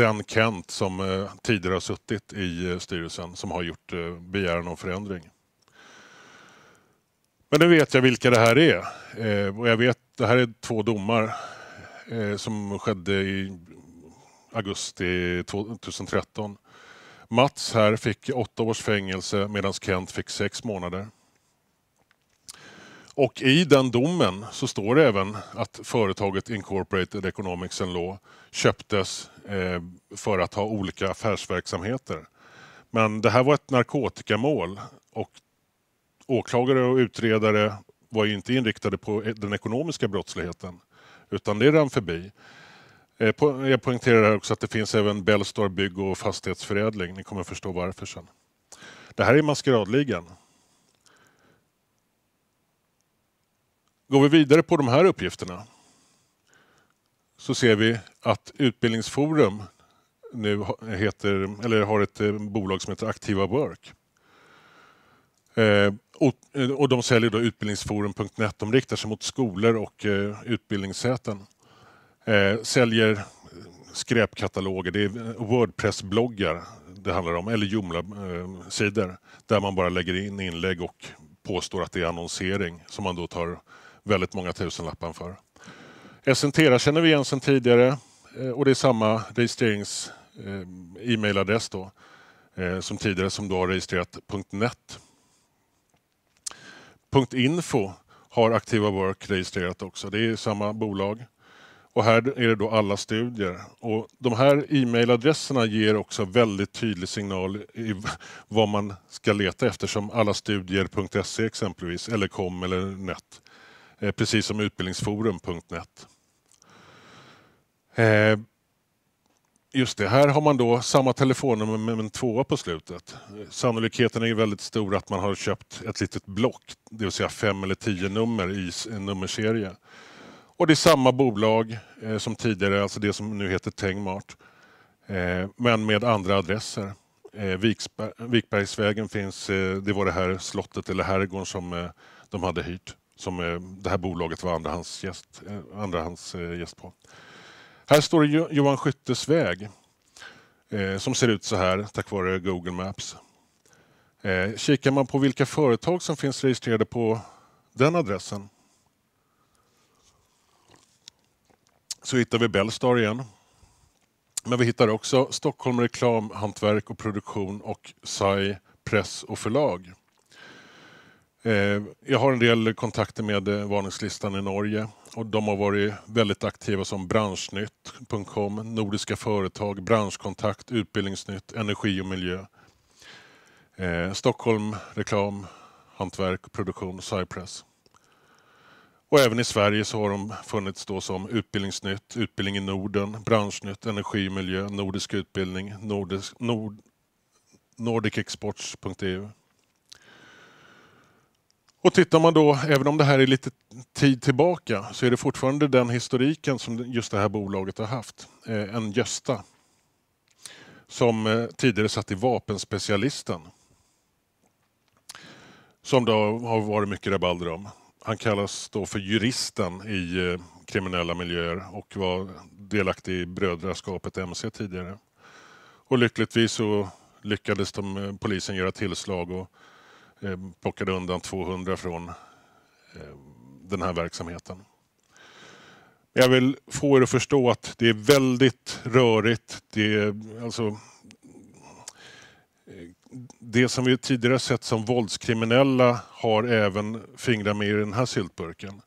den Kent som eh, tidigare har suttit i eh, styrelsen som har gjort eh, begäran om förändring. Men nu vet jag vilka det här är. Och jag vet, det här är två domar som skedde i augusti 2013. Mats här fick åtta års fängelse medan Kent fick sex månader. Och i den domen så står det även att företaget Incorporated Economics and Law köptes Eh, för att ha olika affärsverksamheter. Men det här var ett narkotikamål och åklagare och utredare var inte inriktade på e- den ekonomiska brottsligheten, utan det rann förbi. Eh, jag poängterar också att det finns även Bellstar Bygg och Fastighetsförädling. Ni kommer förstå varför sen. Det här är Maskeradligan. Går vi vidare på de här uppgifterna så ser vi att Utbildningsforum nu heter, eller har ett eh, bolag som heter Aktiva Work. Eh, eh, och, de säljer då utbildningsforum.net. De riktar sig mot skolor och utbildningssäten. Eh, säljer skräpkataloger, det är Wordpress-bloggar det handlar om, eller Joomla-sidor där man bara lägger in inlägg och påstår att det är annonsering som man då tar väldigt många tusenlappar för. Essentera känner vi igen sedan tidigare eh, och det är samma registrerings eh, e-mailadress då eh, som tidigare som då har registrerat .net. .info har Activa Work registrerat också. Det är samma bolag. Och här är det då alla studier. Och de här e-mailadresserna ger också väldigt tydlig signal i vad man ska leta efter som allastudier.se exempelvis, eller kom eller net. Precis som utbildningsforum.net. Eh, just det, här har man då samma telefonnummer men en tvåa på slutet. Sannolikheten är ju väldigt stor att man har köpt ett litet block, det vill säga fem eller tio nummer i en nummerserie. Och det är samma bolag eh, som tidigare, alltså det som nu heter Tengmart, eh, men med andra adresser. Eh, Vikbergsvägen finns, det var det här slottet eller herrgården som de hade hyrt, som det här bolaget var andrahandsgäst, andrahandsgäst på. Här står Johan Skyttes väg eh, som ser ut så här tack vare Google Maps. Eh, kikar man på vilka företag som finns registrerade på den adressen så hittar vi Bellstar igen. Men vi hittar också Stockholm Reklam, Hantverk och Produktion och SAI Press och Förlag. Eh, jag har en del kontakter med eh, Varningslistan i Norge och de har varit väldigt aktiva som Branschnytt.com, Nordiska företag, Branschkontakt, Utbildningsnytt, Energi och miljö. Eh, Stockholm Reklam, Hantverk, Produktion, Cypress. Och även i Sverige så har de funnits då som Utbildningsnytt, Utbildning i Norden, Branschnytt, Energi och miljö, Nordisk utbildning, nordisk, nord, nordicexports.eu. Och tittar man då, även om det här är lite tid tillbaka, så är det fortfarande den historiken som just det här bolaget har haft. Eh, en Gösta som eh, tidigare satt i Vapenspecialisten. Som det har varit mycket rabalder om. Han kallas då för juristen i eh, kriminella miljöer och var delaktig i brödraskapet MC tidigare. Och lyckligtvis så lyckades de, polisen göra tillslag och Eh, plockade undan 200 från eh, den här verksamheten. Jag vill få er att förstå att det är väldigt rörigt. Det, är, alltså, eh, det som vi tidigare sett som våldskriminella har även fingrar med i den här syltburken.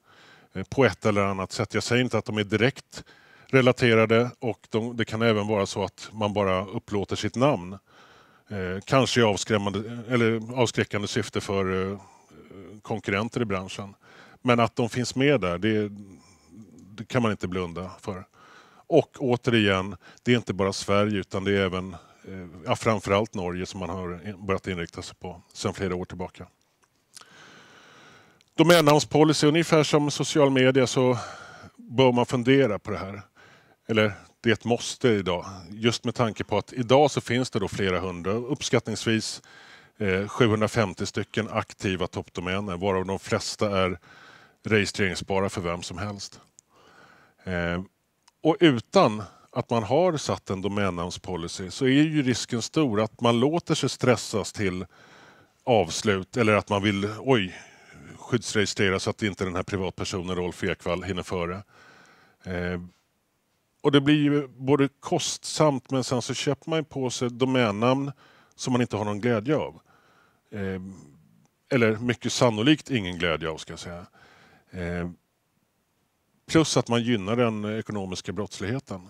På ett eller annat sätt. Jag säger inte att de är direkt relaterade och de, det kan även vara så att man bara upplåter sitt namn. Eh, kanske i avskrämmande, eller avskräckande syfte för eh, konkurrenter i branschen. Men att de finns med där, det, det, kan man inte blunda för. Och återigen, det är inte bara Sverige utan det är även eh, framförallt Norge som man har börjat inrikta sig på sedan flera år tillbaka. Domännamnspolicy, ungefär som social media så bör man fundera på det här. Eller det är ett måste idag. Just med tanke på att idag så finns det då flera hundra, uppskattningsvis 750 eh, stycken aktiva toppdomäner varav de flesta är registreringsbara för vem som helst. Eh, och utan att man har satt en domännamnspolicy så är ju risken stor att man låter sig stressas till avslut eller att man vill oj, skyddsregistrera så att inte den här privatpersonen Rolf Ekvall hinner före. Eh, och det blir ju både kostsamt men sen så köper man på sig domännamn som man inte har någon glädje av. Eh, eller mycket sannolikt ingen glädje av ska jag säga. Eh, plus att man gynnar den ekonomiska brottsligheten.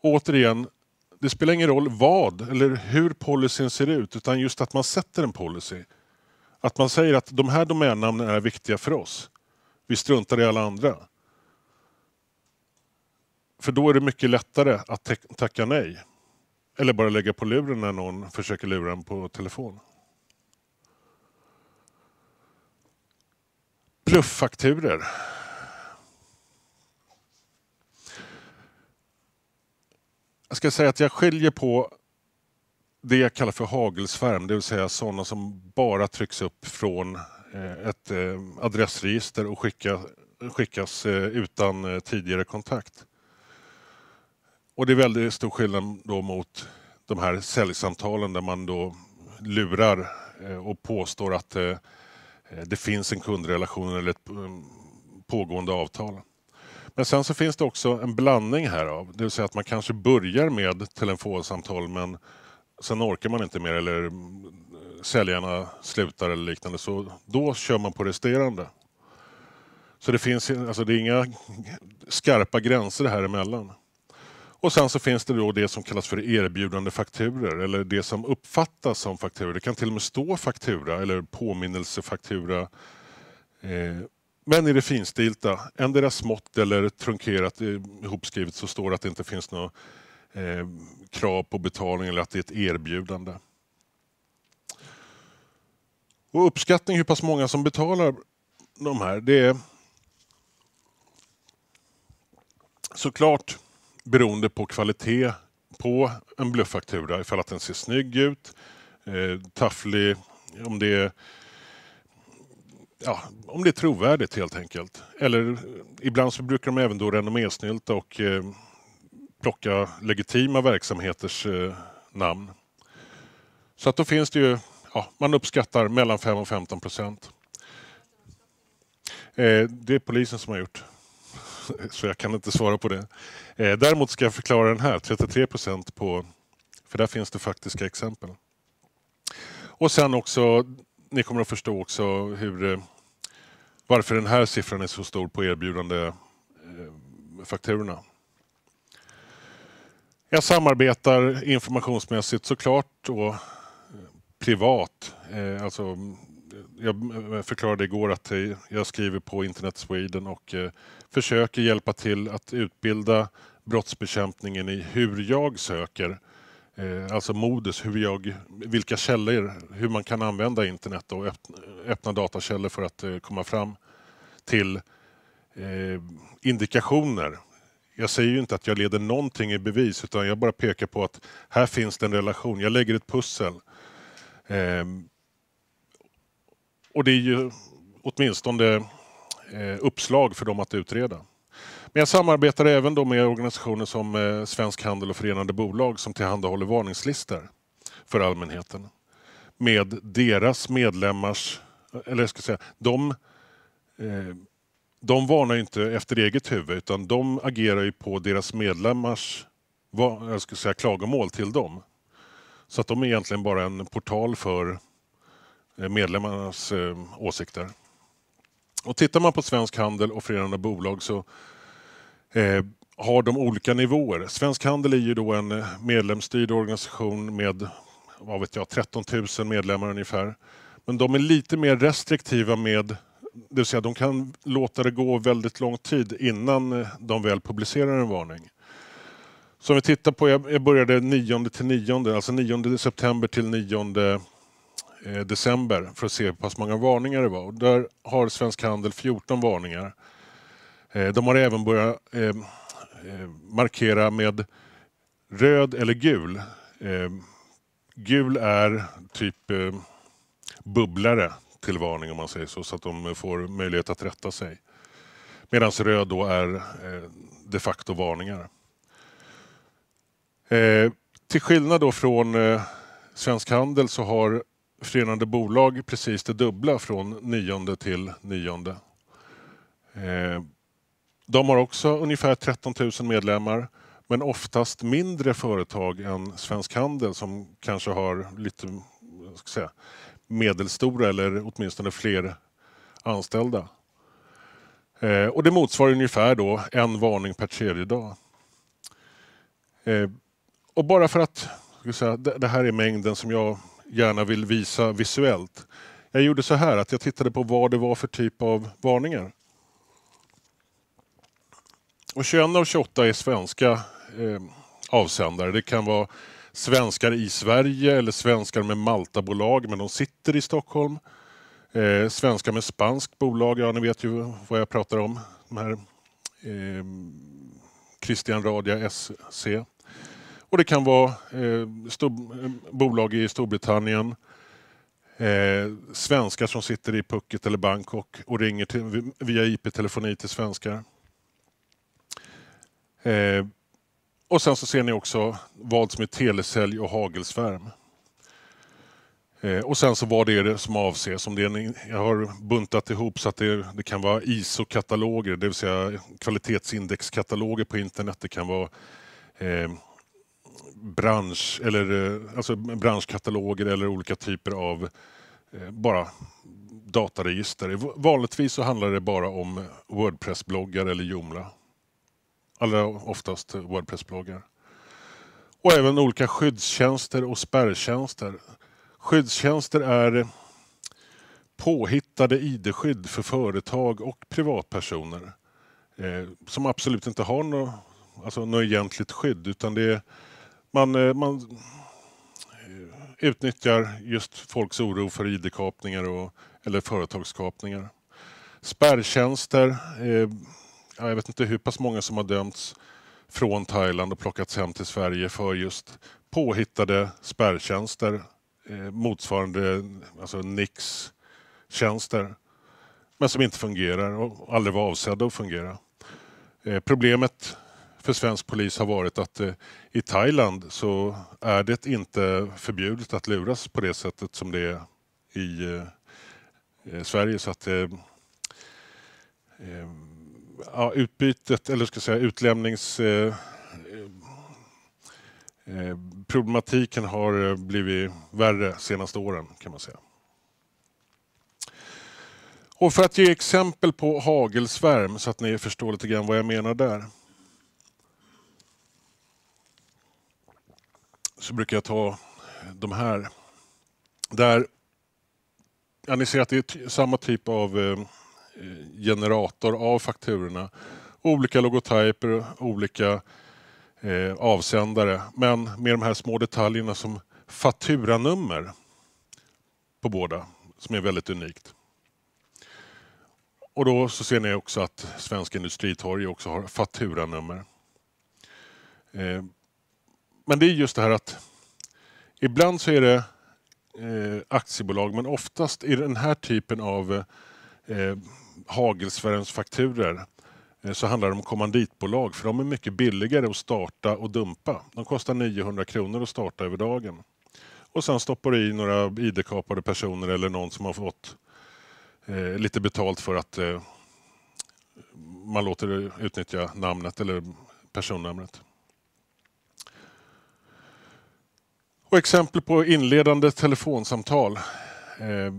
Återigen, det spelar ingen roll vad eller hur policyn ser ut utan just att man sätter en policy. Att man säger att de här domännamnen är viktiga för oss. Vi struntar i alla andra. För då är det mycket lättare att tacka nej. Eller bara lägga på luren när någon försöker lura en på telefon. Blufffakturer. Jag ska säga att jag skiljer på det jag kallar för hagelsvärm, det vill säga sådana som bara trycks upp från eh, ett eh, adressregister och skickas eh, utan tidigare kontakt. Och det är väldigt stor skillnad då mot de här säljsamtalen där man då lurar eh, och påstår att eh, eh, det finns en kundrelation eller ett mm, pågående avtal. Men sen så finns det också en blandning här av, det vill säga att man kanske börjar med telefonsamtal men sen orkar man inte mer eller mm, säljarna slutar eller liknande så då kör man på resterande. Så det finns alltså det är inga skarpa gränser här emellan. Och sen så finns det då det som kallas för erbjudande fakturer eller det som uppfattas som fakturer. Det kan till och med stå faktura eller påminnelsefaktura. Eh, men i det finstilta, endera smått eller trunkerat eh, ihopskrivet så står det att det inte finns några eh, krav på betalning eller att det är ett erbjudande. Och uppskattning hur pass många som betalar de här, det är såklart beroende på kvalitet på en blufffaktura. Ifall att den ser snygg ut, eh, tafflig, om det är Ja, om det är trovärdigt helt enkelt. Eller ibland så brukar de även då renommésnylta och eh, plocka legitima verksamheters eh, namn. Så att då finns det ju, ja, man uppskattar mellan 5 och 15 procent. Eh, det är polisen som har gjort. så jag kan inte svara på det. Eh, däremot ska jag förklara den här, 33 procent på... För där finns det faktiska exempel. Och sen också, ni kommer att förstå också hur, eh, varför den här siffran är så stor på erbjudande eh, fakturorna. Jag samarbetar informationsmässigt såklart och privat, alltså jag förklarade igår att eh, jag skriver på Internet Sweden och eh, försöker hjälpa till att utbilda brottsbekämpningen i hur jag söker. Eh, alltså modus, hur jag, vilka källor, hur man kan använda internet och öppna datakällor för att komma fram till indikationer. Jag säger ju inte att jag leder någonting i bevis utan jag bara pekar på att här finns det en relation. Jag lägger ett pussel ehm, och det är ju åtminstone eh, uppslag för dem att utreda. Men jag samarbetar även då med organisationer som eh, Svensk Handel och Förenade Bolag som tillhandahåller varningslistor för allmänheten. Med deras medlemmars, eller jag ska säga, de, eh, de varnar inte efter eget huvud utan de agerar ju på deras medlemmars jag ska säga, klagomål till dem. Så att de är egentligen bara en portal för Eh, medlemmarnas eh, åsikter. Och tittar man på Svensk Handel och förenade bolag så eh, har de olika nivåer. Svensk Handel är ju då en medlemsstyrd organisation med vad vet jag, 13 000 medlemmar ungefär. Men de är lite mer restriktiva med det vill säga de kan låta det gå väldigt lång tid innan de väl publicerar en varning. Så om vi tittar på, jag började 9 till 9, alltså 9 september till 9 Eh, december för att se hur pass många varningar det var. Och där har Svensk Handel 14 varningar. Eh, de har även börjat eh, markera med röd eller gul. Gul är typ bubblare till varning om man säger så, så att de får möjlighet att rätta sig. Medan röd då är de facto varningar. Till skillnad då från Svensk Handel så har förenade bolag precis det dubbla från nionde till nionde. Eh, de har också ungefär 13 000 medlemmar men oftast mindre företag än Svensk Handel som kanske har lite säga, medelstora eller åtminstone fler anställda. Eh, och det motsvarar ungefär då en varning per tredje dag. Eh, och bara för att säga, det här är mängden som jag gärna vill visa visuellt. Jag gjorde så här att jag tittade på vad det var för typ av varningar. Och 21 av 28 är svenska eh, avsändare. Det kan vara svenskar i Sverige eller svenskar med Maltabolag men de sitter i Stockholm. Eh, svenskar med spanskt bolag, ja ni vet ju vad jag pratar om. De här, eh, Christian Radia SC. Och det kan vara eh, stor, eh, bolag i Storbritannien, eh, svenskar som sitter i Phuket eller Bangkok och ringer till, via IP-telefoni till svenskar. Eh, och sen så ser ni också vad som är telesälj och hagelsvärm. Eh, och sen så vad det är som avses. Om det är, jag har buntat ihop så att det, det kan vara ISO-kataloger, det vill säga kvalitetsindexkataloger på internet. Det kan vara eh, bransch eller eh, alltså branschkataloger eller olika typer av eh, bara dataregister. Vanligtvis så handlar det bara om Wordpress-bloggar eller Joomla. Allra oftast Wordpress-bloggar. Och även olika skyddstjänster och spärrtjänster. Skyddstjänster är påhittade ID-skydd för företag och privatpersoner eh, som absolut inte har alltså något alltså, nå egentligt skydd utan det är man, eh, man eh, utnyttjar just folks oro för id-kapningar eller företagskapningar. Spärrtjänster. Eh, jag vet inte hur pass många som har dömts från Thailand och plockats hem till Sverige för just påhittade spärrtjänster eh, motsvarande alltså NIX-tjänster men som inte fungerar och aldrig var avsedda att fungera. Eh, problemet för svensk polis har varit att eh, i Thailand så är det inte förbjudet att luras på det sättet som det är i eh, eh, Sverige. Så att, utbytet, eller ska säga utlämnings... har blivit värre de senaste åren kan man säga. Och för att ge exempel på hagelsvärm så att ni förstår lite grann vad jag menar där. så brukar jag ta de här. Där, ja, ni ser att det är samma typ av eh, eh, generator av fakturorna. Olika logotyper, olika eh, avsändare. Men med de här små detaljerna som fakturanummer på båda, som är väldigt unikt. Och då så ser ni också att Svenska Industritorg också har fakturanummer. Eh, men det är just det här att ibland så är det eh, aktiebolag men oftast i den här typen av eh, Hagelsfärens fakturer eh, så handlar det om kommanditbolag för de är mycket billigare att starta och dumpa. De kostar 900 kronor att starta över dagen. Och sen stoppar du i några ID-kapade personer eller någon som har fått eh, lite betalt för att eh, man låter utnyttja namnet eller personnamnet. Och exempel på inledande telefonsamtal. Eh,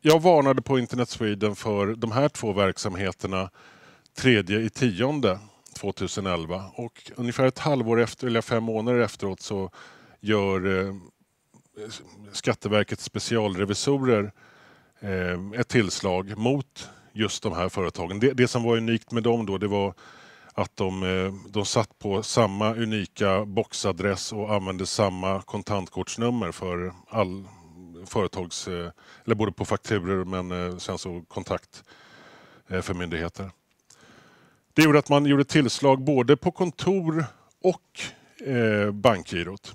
jag varnade på Internet Sweden för de här två verksamheterna tredje i tionde 2011 och ungefär ett halvår efter, eller fem månader efteråt så gör eh, Skatteverkets specialrevisorer eh, ett tillslag mot just de här företagen. Det, som var unikt med dem då, det var att de, eh, de satt på samma unika boxadress och använde samma kontantkortsnummer för all företags, eh, eller både på fakturer men eh, sen så kontakt för myndigheter. Det gjorde att man gjorde tillslag både på kontor och bankgirot.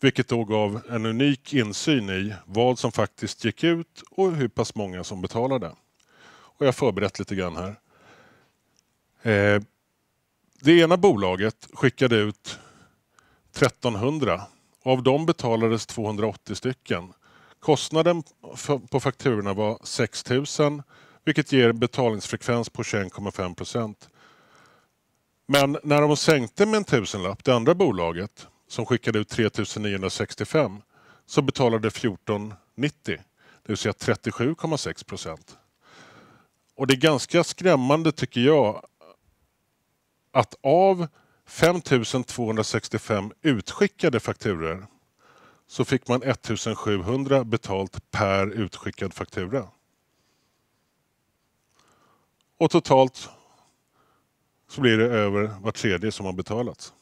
Vilket då gav en unik insyn i vad som faktiskt gick ut och hur pass många som betalade. Och jag har förberett lite grann här. Eh, det ena bolaget skickade ut 1300 och av dem betalades 280 stycken. Kostnaden på fakturorna var 6 000 vilket ger betalningsfrekvens på 21,5 procent. Men när de sänkte med en tusenlapp, det andra bolaget som skickade ut 3 965, så betalade 1490, det vill säga 37,6 procent. Och det är ganska skrämmande tycker jag att av 5265 utskickade fakturer så fick man 1700 betalt per utskickad faktura. Och totalt så blir det över var tredje som har betalats.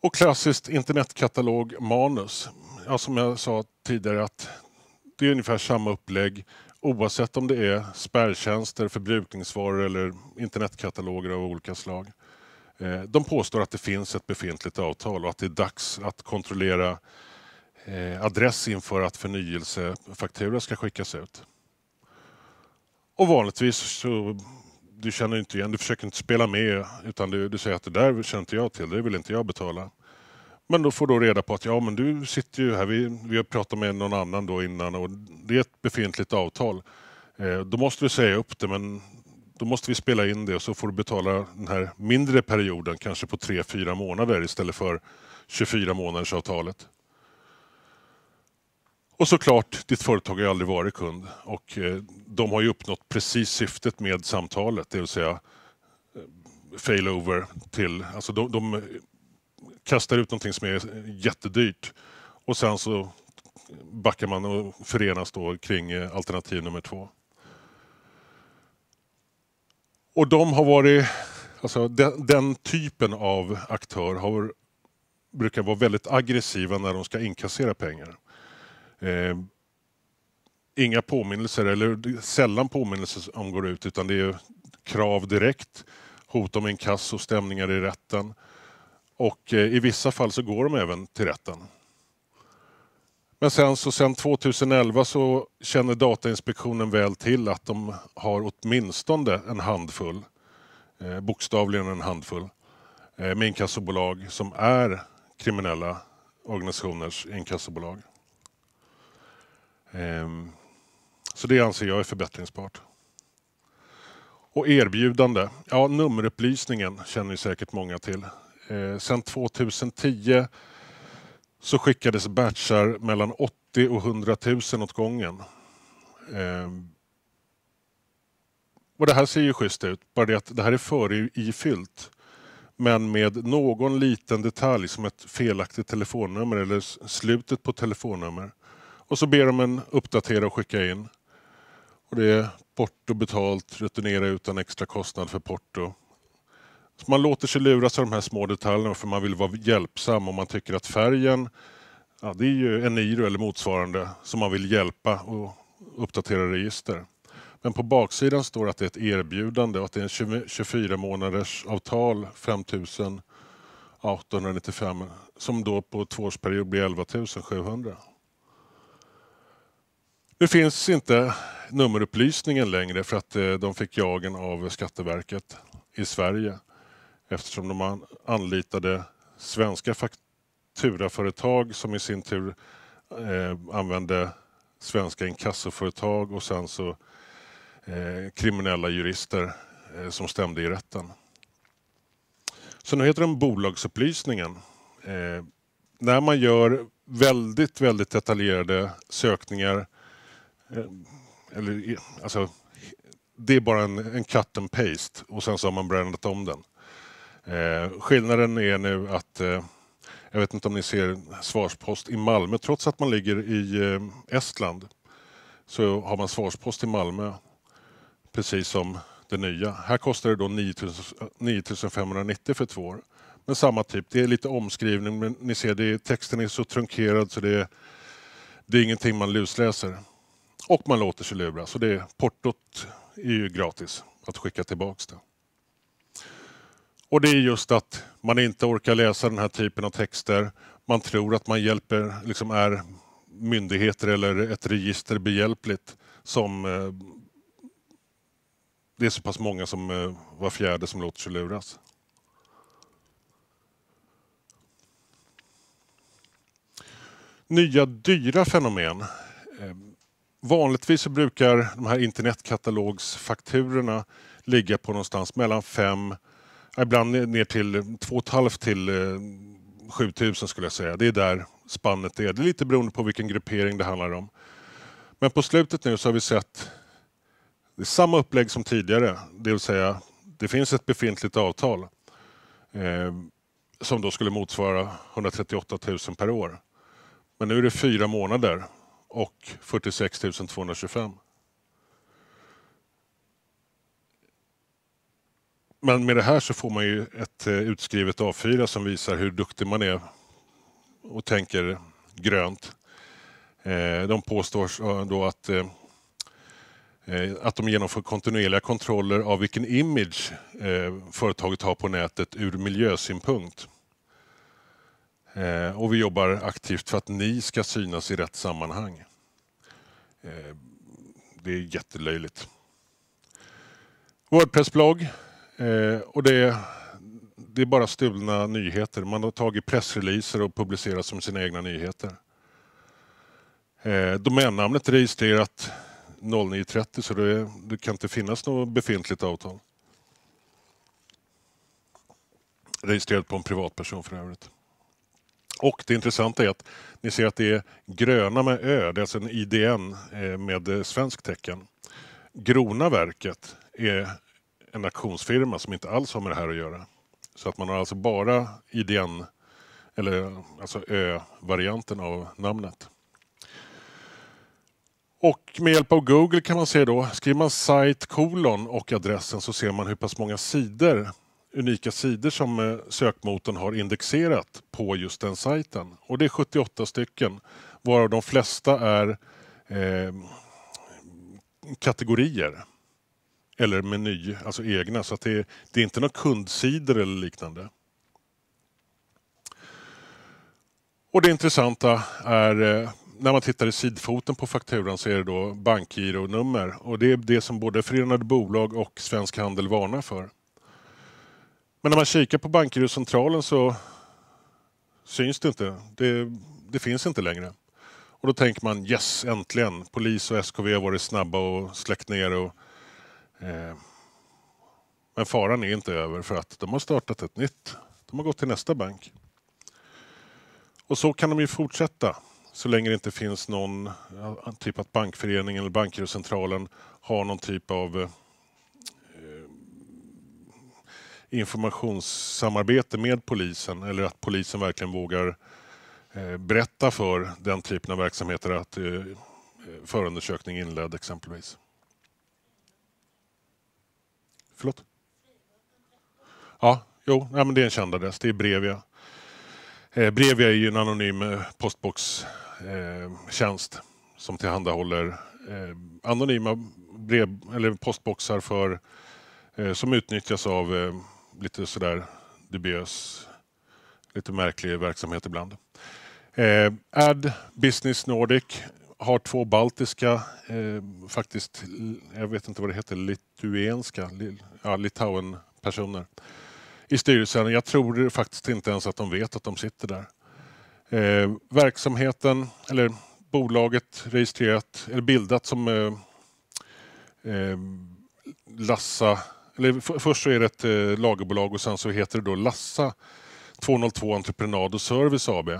Och klassiskt internetkatalog manus. Ja, som jag sa tidigare att det är ungefär samma upplägg oavsett om det är spärrtjänster, förbrukningsvaror eller internetkataloger av olika slag. Eh, de påstår att det finns ett befintligt avtal och att det är dags att kontrollera eh, adress inför att förnyelsefaktura ska skickas ut. Och vanligtvis så du känner inte igen, du försöker inte spela med utan du, du säger att det där känner inte jag till, det vill inte jag betala. Men då får du reda på att ja, men du sitter ju här, vi, vi har pratat med någon annan då innan och det är ett befintligt avtal. Eh, då måste du säga upp det, men då måste vi spela in det och så får du betala den här mindre perioden, kanske på 3-4 månader istället för 24 månadersavtalet. Och såklart, ditt företag har ju aldrig varit kund och eh, de har ju uppnått precis syftet med samtalet, det vill säga eh, failover till, alltså de, de kastar ut någonting som är jättedyrt och sen så backar man och förenas då kring eh, alternativ nummer två. Och de har varit, alltså den, den typen av aktör har, brukar vara väldigt aggressiva när de ska inkassera pengar. Eh, inga påminnelser, eller sällan påminnelser som går ut, utan det är krav direkt, hot om inkasso, stämningar i rätten och eh, i vissa fall så går de även till rätten. Men sen, så sen 2011 så känner Datainspektionen väl till att de har åtminstone en handfull, eh, bokstavligen en handfull, eh, med inkassobolag som är kriminella organisationers inkassobolag. Ehm, så det anser jag är förbättringsbart. Och erbjudande, ja nummerupplysningen känner ju säkert många till. Eh, sen 2010 så skickades batchar mellan 80 och 100 000 åt gången. Eh, och det här ser ju schysst ut, bara det att det här är före ifyllt. Men med någon liten detalj som ett felaktigt telefonnummer eller slutet på telefonnummer. Och så ber de en uppdatera och skicka in. Och det är porto betalt, returnera utan extra kostnad för porto man låter sig luras av de här små detaljerna för man vill vara hjälpsam och man tycker att färgen, ja, det är ju Eniro eller motsvarande som man vill hjälpa och uppdatera register. Men på baksidan står att det är ett erbjudande och att det är en 24 månaders avtal 5895 som då på tvåårsperiod blir 11 700. Nu finns inte nummerupplysningen längre för att eh, de fick jagen av Skatteverket i Sverige eftersom de anlitade svenska fakturaföretag som i sin tur eh, använde svenska inkassoföretag och sen så eh, kriminella jurister eh, som stämde i rätten. Så nu heter den bolagsupplysningen. när man gör väldigt, väldigt detaljerade sökningar eller, alltså, det är bara en, en cut and paste och sen så har man brandat om den. Eh, skillnaden är nu att eh, jag vet inte om ni ser svarspost i Malmö. Trots att man ligger i eh, Estland så har man svarspost i Malmö precis som det nya. Här kostar det då 9590 för två år. Men samma typ, det är lite omskrivning men ni ser det, texten är så trunkerad så det är, det är ingenting man lusläser. Och man låter sig luras och det, portot är ju gratis att skicka tillbaka. det. Och det är just att man inte orkar läsa den här typen av texter. Man tror att man hjälper, liksom är myndigheter eller ett register behjälpligt som eh, det är så pass många som eh, var fjärde som låter sig luras. Nya dyra fenomen. Eh, vanligtvis brukar de här internetkatalogsfakturorna ligga på någonstans mellan 5 Ibland ner till 2 till 7000 eh, skulle jag säga. Det är där spannet är. Det är lite beroende på vilken gruppering det handlar om. Men på slutet nu så har vi sett det är samma upplägg som tidigare. Det vill säga, det finns ett befintligt avtal eh, som då skulle motsvara 138 000 per år. Men nu är det fyra månader och 46 225. Men med det här så får man ju ett eh, utskrivet A4 som visar hur duktig man är och tänker grönt. Eh, de påstår eh, då att, att de genomför kontinuerliga kontroller av vilken image företaget har på nätet ur miljösynpunkt. Och vi jobbar aktivt för att ni ska synas i rätt sammanhang. Det är jättelöjligt. Wordpress-blogg Eh, och det, det, är bara stulna nyheter. Man har tagit pressreleaser och publicerat som sina egna nyheter. Eh, domännamnet är registrerat 0930 så det, det kan inte finnas något befintligt avtal. Registrerat på en privatperson för övrigt. Och det intressanta är att ni ser att det är gröna med ö, det är alltså en IDN eh, med svenskt tecken. Grona verket är en auktionsfirma som inte alls har med det här att göra. Så att man har alltså bara IDN, eller alltså Ö-varianten av namnet. Och med hjälp av Google kan man se då, skriver man site kolon och adressen så ser man hur pass många sidor, unika sidor som eh, sökmotorn har indexerat på just den sajten. Och det är 78 stycken, varav de flesta är eh, kategorier eller meny, alltså egna. Så det, det, är inte några kundsidor eller liknande. Och det intressanta är eh, när man tittar i sidfoten på fakturan så är det då bankgironummer och det är det som både Förenade Bolag och Svensk Handel varnar för. Men när man kikar på Bankgirocentralen så syns det inte. Det, det, finns inte längre. Och då tänker man yes, äntligen! Polis och SKV har varit snabba och släckt ner och Eh, men faran är inte över för att de har startat ett nytt. De har gått till nästa bank. Och så kan de ju fortsätta så länge det inte finns någon, typ att bankföreningen eller bankgirocentralen har någon typ av eh, eh, informationssamarbete med polisen eller att polisen verkligen vågar berätta för den typen av verksamheter att förundersökning inledd exempelvis. Förlåt? Ja, jo, nej, men det är en känd adress. Det är Brevia. Eh, Brevia är ju en anonym postboxtjänst eh, eh som tillhandahåller eh, anonyma brev, eller postboxar för, eh, som utnyttjas av eh, lite sådär dubiös, lite märklig verksamhet ibland. Eh, Ad Business Nordic har två baltiska, eh, faktiskt, jag vet inte vad det heter, lituenska, li, ja, Litauen-personer i styrelsen. Jag tror faktiskt inte ens att de vet att de sitter där. Eh, verksamheten, eller bolaget registrerat, eller bildat som eh, eh, Lassa, eller för, först så är det ett eh, lagerbolag och sen så heter det då Lassa 202 Entreprenad och Service AB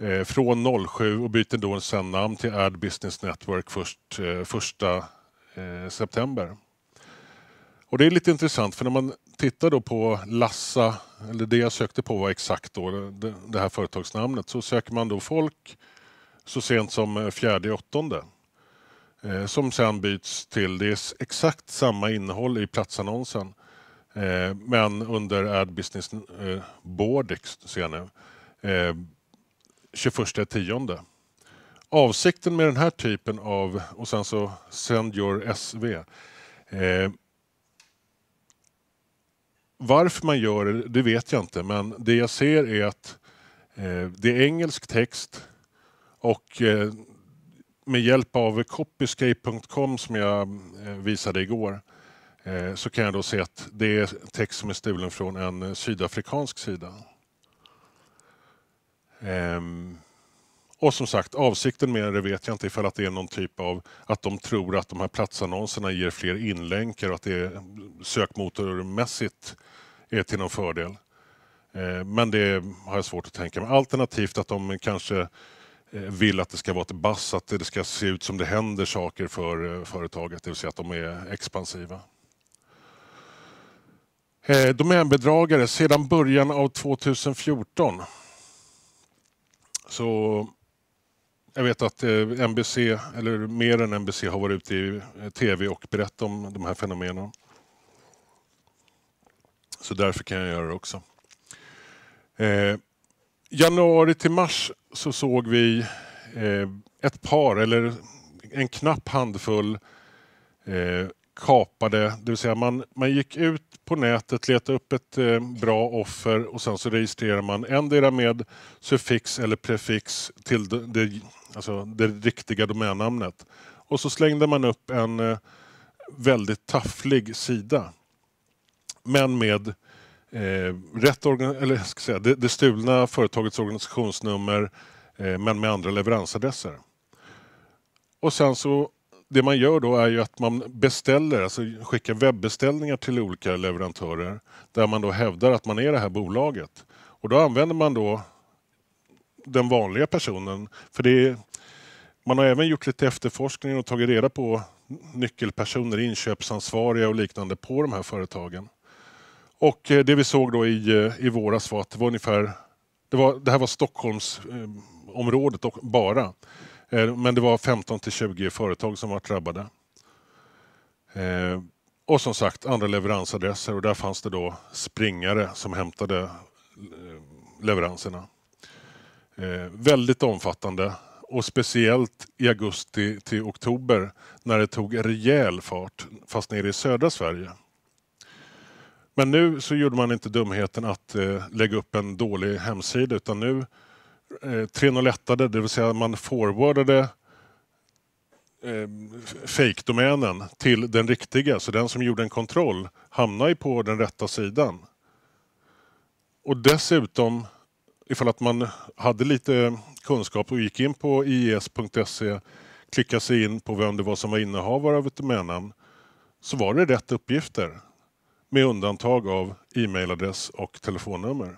eh, från 07 och byter då sen namn till Ad Business Network först, eh, första eh, september. Och det är lite intressant för när man tittar då på Lassa, eller det jag sökte på var exakt då det, det här företagsnamnet, så söker man då folk så sent som eh, fjärde åttonde eh, som sen byts till, det är exakt samma innehåll i platsannonsen eh, men under Ad Business Bordex ser jag nu 21 21.10. Avsikten med den här typen av, och sen så Send your SV. Eh, varför man gör det, det vet jag inte, men det jag ser är att eh, det är engelsk text och eh, med hjälp av copyscape.com som jag eh, visade igår eh, så kan jag då se att det är text som är stulen från en eh, sydafrikansk sida. Ehm, och som sagt, avsikten med det vet jag inte ifall att det är någon typ av att de tror att de här platsannonserna ger fler inlänkar och att det sökmotormässigt är till någon fördel. Ehm, men det har jag svårt att tänka mig. Alternativt att de kanske eh, vill att det ska vara ett bass, att det ska se ut som det händer saker för eh, företaget, det vill säga att de är expansiva. Ehm, domänbedragare, sedan början av 2014 så jag vet att eh, NBC, eller mer än NBC, har varit ute i eh, tv och berättat om de här fenomenen. Så därför kan jag göra det också. Eh, januari till mars så såg vi eh, ett par, eller en knapp handfull eh, kapade, det vill säga man, man gick ut på nätet, letade upp ett eh, bra offer och sen så registrerar man endera med suffix eller prefix till det, det, alltså det riktiga domännamnet. Och så slängde man upp en eh, väldigt tafflig sida. Men med eh, rätt eller ska säga, det, det stulna företagets organisationsnummer eh, men med andra leveransadresser. Och sen så det man gör då är ju att man beställer, alltså skickar webbeställningar till olika leverantörer där man då hävdar att man är det här bolaget. Och då använder man då den vanliga personen. För det är, man har även gjort lite efterforskning och tagit reda på nyckelpersoner, inköpsansvariga och liknande på de här företagen. Och eh, det vi såg då i, eh, i våras var att det var ungefär, det, var, det här var Stockholmsområdet eh, bara. Eh, men det var 15 till 20 företag som var drabbade. Eh, och som sagt andra leveransadresser och där fanns det då springare som hämtade eh, leveranserna. Väldigt omfattande och speciellt i augusti till oktober när det tog rejäl fart, fast nere i södra Sverige. Men nu så gjorde man inte dumheten att lägga upp en dålig hemsida utan nu 301, eh, det vill säga man forwardade eh, fake-domänen till den riktiga, så den som gjorde en kontroll hamnar på den rätta sidan. Och dessutom, ifall att man hade lite kunskap och gick in på ies.se, klickade sig in på vem det var som var innehavare av ett domännamn, så var det rätt uppgifter med undantag av e-mailadress och telefonnummer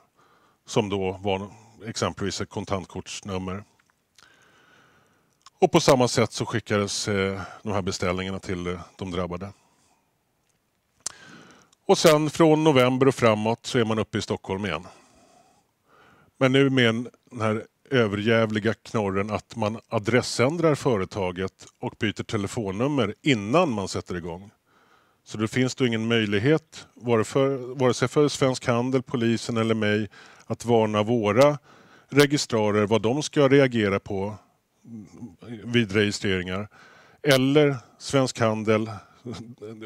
som då var exempelvis ett kontantkortsnummer. Och på samma sätt så skickades eh, de här beställningarna till eh, de drabbade. Och sen från november och framåt så är man uppe i Stockholm igen. Men nu med den här överjävliga knorren att man adressändrar företaget och byter telefonnummer innan man sätter igång. Så då finns det ingen möjlighet, vare sig för Svensk Handel, polisen eller mig, att varna våra registrarer vad de ska reagera på vid registreringar. Eller Svensk Handel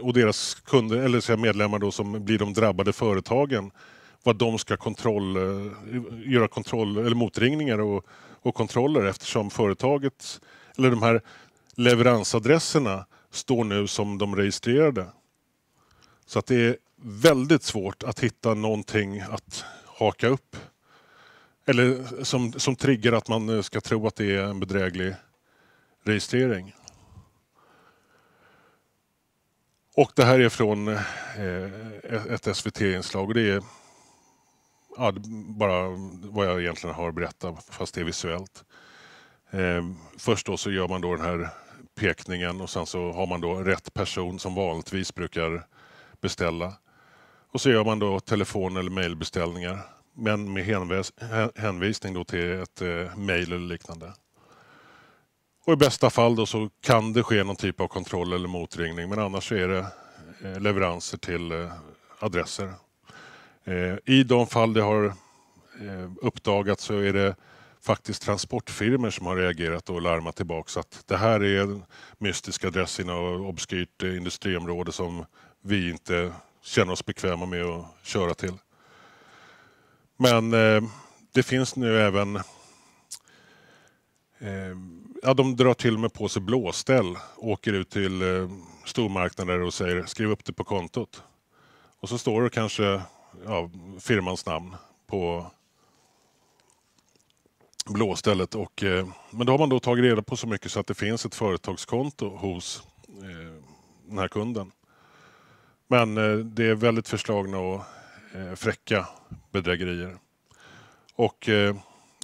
och deras kunder, eller så medlemmar då, som blir de drabbade företagen vad de ska kontroll, eh, göra kontroll, eller motringningar och, och kontroller eftersom företaget, eller de här leveransadresserna står nu som de registrerade. Så att det är väldigt svårt att hitta någonting att haka upp. Eller som, som triggar att man eh, ska tro att det är en bedräglig registrering. Och det här är från eh, ett SVT-inslag och det är ja, bara vad jag egentligen har berättat fast det är visuellt. Eh, först då så gör man då den här pekningen och sen så har man då rätt person som vanligtvis brukar beställa. Och så gör man då telefon eller mejlbeställningar. Men med hänvis hänvisning då till ett eh, mejl eller liknande. Och I bästa fall då så kan det ske någon typ av kontroll eller motringning men annars är det eh, leveranser till eh, adresser. Eh, I de fall det har eh, uppdagats så är det faktiskt transportfirmer som har reagerat och larmat tillbaka att det här är en mystisk adress i något obskyrt eh, industriområde som vi inte känner oss bekväma med att köra till. Men eh, det finns nu även... Eh, ja, de drar till och med på sig blåställ, åker ut till eh, stormarknader och säger skriv upp det på kontot. Och så står det kanske ja, firmans namn på blåstället. Och, eh, men då har man då tagit reda på så mycket så att det finns ett företagskonto hos eh, den här kunden. Men eh, det är väldigt förslagna och eh, fräcka bedrägerier. Och eh,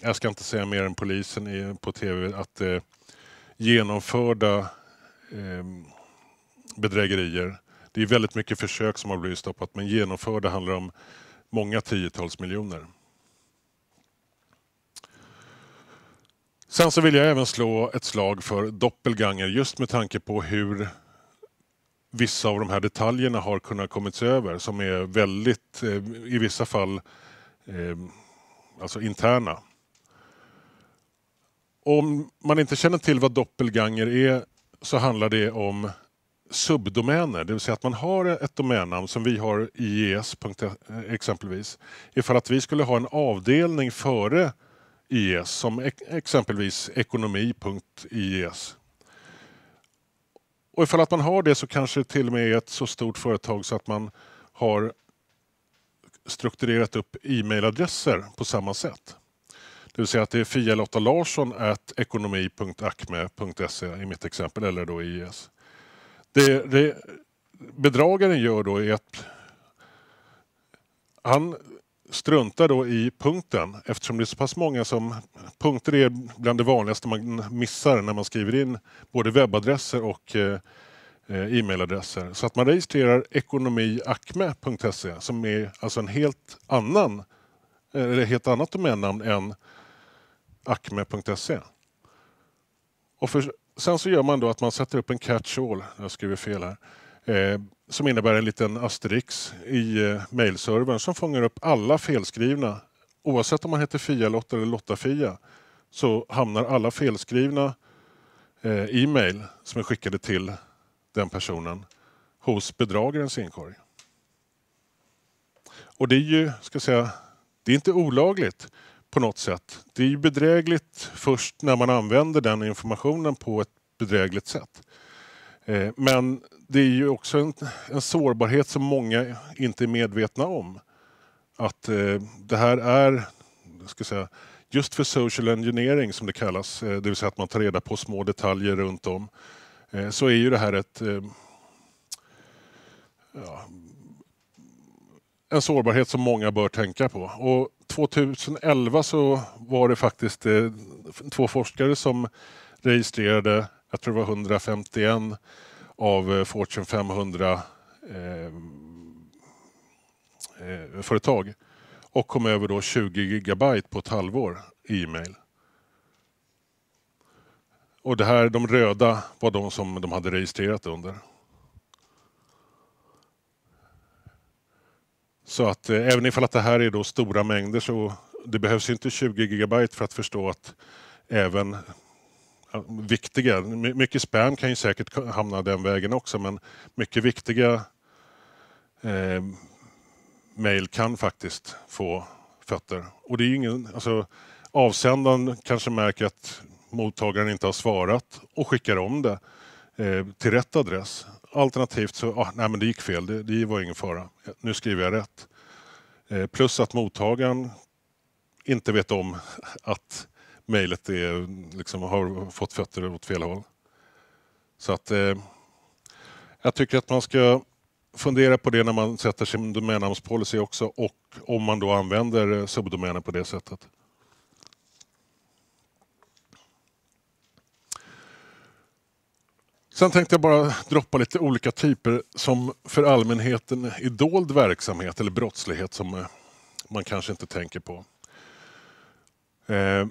jag ska inte säga mer än polisen på tv att genomförda ehm, bedrägerier, det är väldigt mycket försök som har blivit stoppat men genomförda handlar om många tiotals miljoner. Sen så vill jag även slå ett slag för doppelganger just med tanke på hur vissa av de här detaljerna har kunnat kommits över som är väldigt, eh, i vissa fall, eh, alltså interna. Om man inte känner till vad doppelganger är så handlar det om subdomäner, det vill säga att man har ett domännamn som vi har IES eh, exempelvis. Ifall att vi skulle ha en avdelning före IES som e-, exempelvis ekonomi.ies och ifall att man har det så kanske det till och med är ett så stort företag så att man har strukturerat upp e-mailadresser på samma sätt. Det vill säga att det är fialottalarsson.ekonomi.acme.se i mitt exempel, eller då IS. Det, det bedragaren gör då är att han struntar då i punkten eftersom det är så pass många som... Punkter är bland det vanligaste man missar när man skriver in både webbadresser och eh, e-mailadresser. Så att man registrerar ekonomiakme.se som är alltså en helt annan, eller helt annat domännamn än akme.se. Och för, sen så gör man då att man sätter upp en catch-all, jag skriver fel här, Eh, som innebär en liten asterix i eh, mailservern som fångar upp alla felskrivna. Oavsett om man heter Fia-Lotta eller Lotta-Fia så hamnar alla felskrivna eh, e-mail som är skickade till den personen hos bedragarens inkorg. Och det är ju, ska säga, det är inte olagligt på något sätt. Det är bedrägligt först när man använder den informationen på ett bedrägligt sätt. Eh, men det är ju också en, en sårbarhet som många inte är medvetna om. Att eh, det här är, ska säga, just för social engineering som det kallas, eh, det vill säga att man tar reda på små detaljer runt om, så är ju det här ett ja, en sårbarhet som många bör tänka på. Och 2011 så var det faktiskt två forskare som registrerade jag tror det var 151 av eh, Fortune 500 eh, eh, företag och kom över då 20 gigabyte på ett halvår i e-mail. Och det här, de röda var de som de hade registrerat under. Så att eh, även ifall att det här är då stora mängder så det behövs inte 20 gigabyte för att förstå att även Äh, viktiga, mycket spam kan ju säkert hamna den vägen också men mycket viktiga eh, mejl kan faktiskt få fötter. Och det är ingen, alltså, avsändaren kanske märker att mottagaren inte har svarat och skickar om det eh, till rätt adress. Alternativt så, ah, nej men det gick fel, det, det var ingen fara, nu skriver jag rätt. Eh, plus att mottagaren inte vet om att mejlet liksom har fått fötter åt fel håll. Så att eh, jag tycker att man ska fundera på det när man sätter sin domännamnspolicy också och om man då använder subdomäner på det sättet. Sen tänkte jag bara droppa lite olika typer som för allmänheten är dold verksamhet eller brottslighet som eh, man kanske inte tänker på. Eh,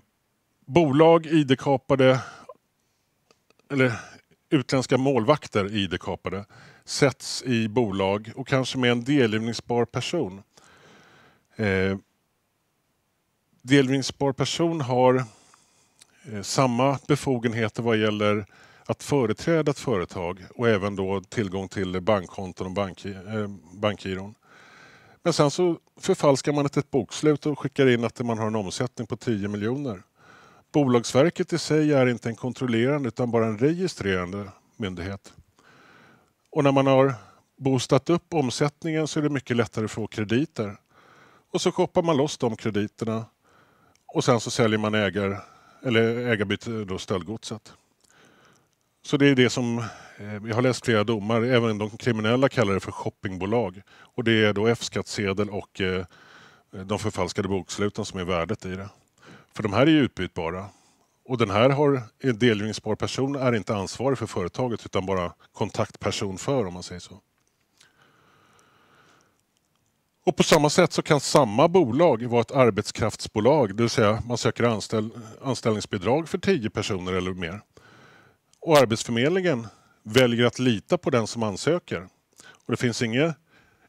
Bolag ID-kapade, eller utländska målvakter ID-kapade, sätts i bolag och kanske med en delgivningsbar person. Eh, delgivningsbar person har eh, samma befogenheter vad gäller att företräda ett företag och även då tillgång till bankkonton och bank, eh, bankgiron. Men sen så förfalskar man ett, ett bokslut och skickar in att man har en omsättning på 10 miljoner. Bolagsverket i sig är inte en kontrollerande utan bara en registrerande myndighet. Och när man har boostat upp omsättningen så är det mycket lättare att få krediter. Och så shoppar man loss de krediterna och sen så säljer man ägar, eller ägarbyte, då stöldgodset. Så det är det som, eh, jag har läst flera domar, även de kriminella kallar det för shoppingbolag. Och det är då F-skattsedel och eh, de förfalskade boksluten som är värdet i det. För de här är ju utbytbara. Och den här har, delgivningsbar person är inte ansvarig för företaget utan bara kontaktperson för om man säger så. Och på samma sätt så kan samma bolag vara ett arbetskraftsbolag, det vill säga man söker anställ, anställningsbidrag för 10 personer eller mer. Och Arbetsförmedlingen väljer att lita på den som ansöker. Och det finns inge,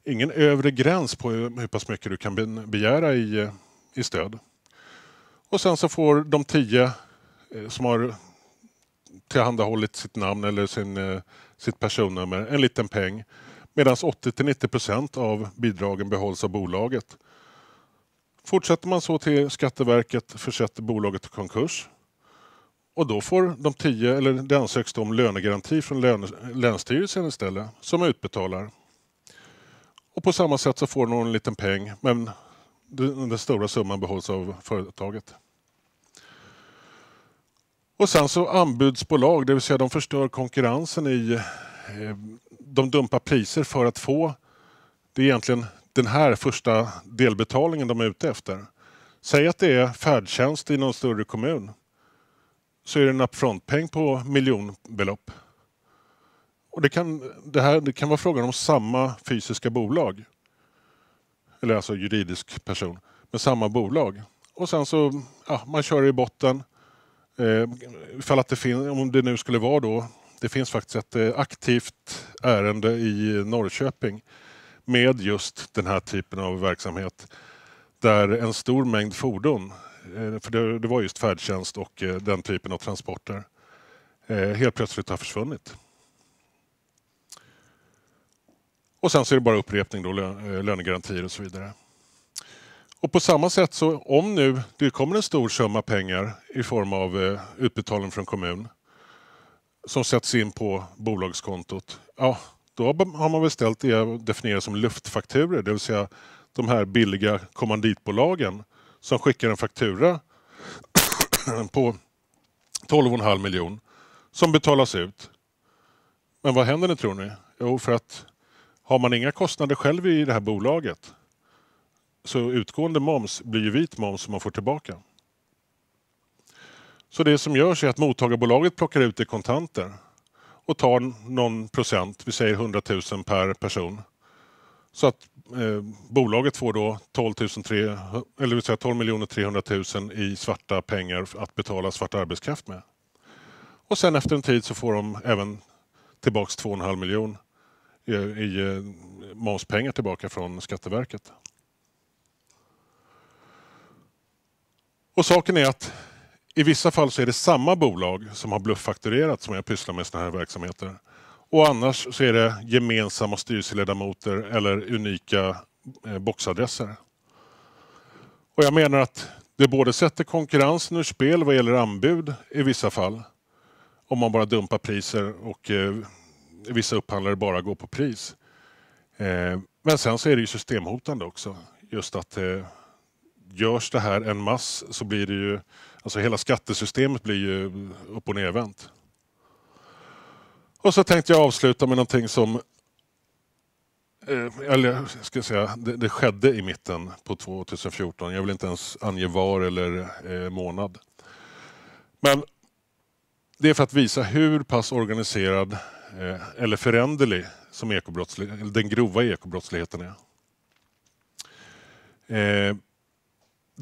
ingen övre gräns på hur pass mycket du kan begära i, i stöd. Och sen så får de tio eh, som har tillhandahållit sitt namn eller sin, eh, sitt personnummer en liten peng. Medan 80-90 av bidragen behålls av bolaget. Fortsätter man så till Skatteverket försätter bolaget i konkurs. Och då får de tio, eller det ansöks om lönegaranti från lön, Länsstyrelsen istället, som utbetalar. Och på samma sätt så får de en liten peng, men den, den stora summan behålls av företaget. Och sen så anbudsbolag, det vill säga de förstör konkurrensen i... Eh, de dumpar priser för att få... Det är egentligen den här första delbetalningen de är ute efter. Säg att det är färdtjänst i någon större kommun. Så är det en upfrontpeng på miljonbelopp. Och det kan, det, här, det kan vara frågan om samma fysiska bolag. Eller alltså juridisk person. Men samma bolag. Och sen så, ja, man kör i botten. Eh, att det fin- om det nu skulle vara då, det finns faktiskt ett eh, aktivt ärende i Norrköping med just den här typen av verksamhet där en stor mängd fordon, eh, för det, var just färdtjänst och eh, den typen av transporter, helt plötsligt har försvunnit. Och sen så är det bara upprepning, då, lönegarantier och så vidare. Och på samma sätt så om nu det kommer en stor summa pengar i form av eh, utbetalning från kommun som sätts in på bolagskontot. Ja, då har man väl ställt det jag definierar som luftfakturer, det vill säga de här billiga kommanditbolagen som skickar en faktura på 12,5 miljon som betalas ut. Men vad händer nu tror ni? Jo, för att har man inga kostnader själv i det här bolaget så utgående moms blir ju vit moms som man får tillbaka. Så det som görs är att mottagarbolaget plockar ut i kontanter och tar någon procent, vi säger 100 000 per person. Så att eh, bolaget får då 12, 3, eller vill säga 12 300 000 i svarta pengar att betala svart arbetskraft med. Och sen efter en tid så får de även tillbaks 2,5 miljoner eh, i, i eh, momspengar tillbaka från Skatteverket. Och saken är att i vissa fall så är det samma bolag som har blufffakturerat som jag pysslar med sådana här verksamheter. Och annars så är det gemensamma styrelseledamöter eller unika eh, boxadresser. Och jag menar att det både sätter konkurrensen ur spel vad gäller anbud i vissa fall, om man bara dumpar priser och eh, vissa upphandlare bara går på pris. Eh, men sen så är det ju systemhotande också, just att eh, görs det här en mass så blir det ju... Alltså hela skattesystemet blir ju upp och nervänt. Och så tänkte jag avsluta med någonting som... Eh, eller ska jag säga, det, det skedde i mitten på 2014. Jag vill inte ens ange var eller eh, månad. Men det är för att visa hur pass organiserad eh, eller föränderlig som den grova ekobrottsligheten är. Eh,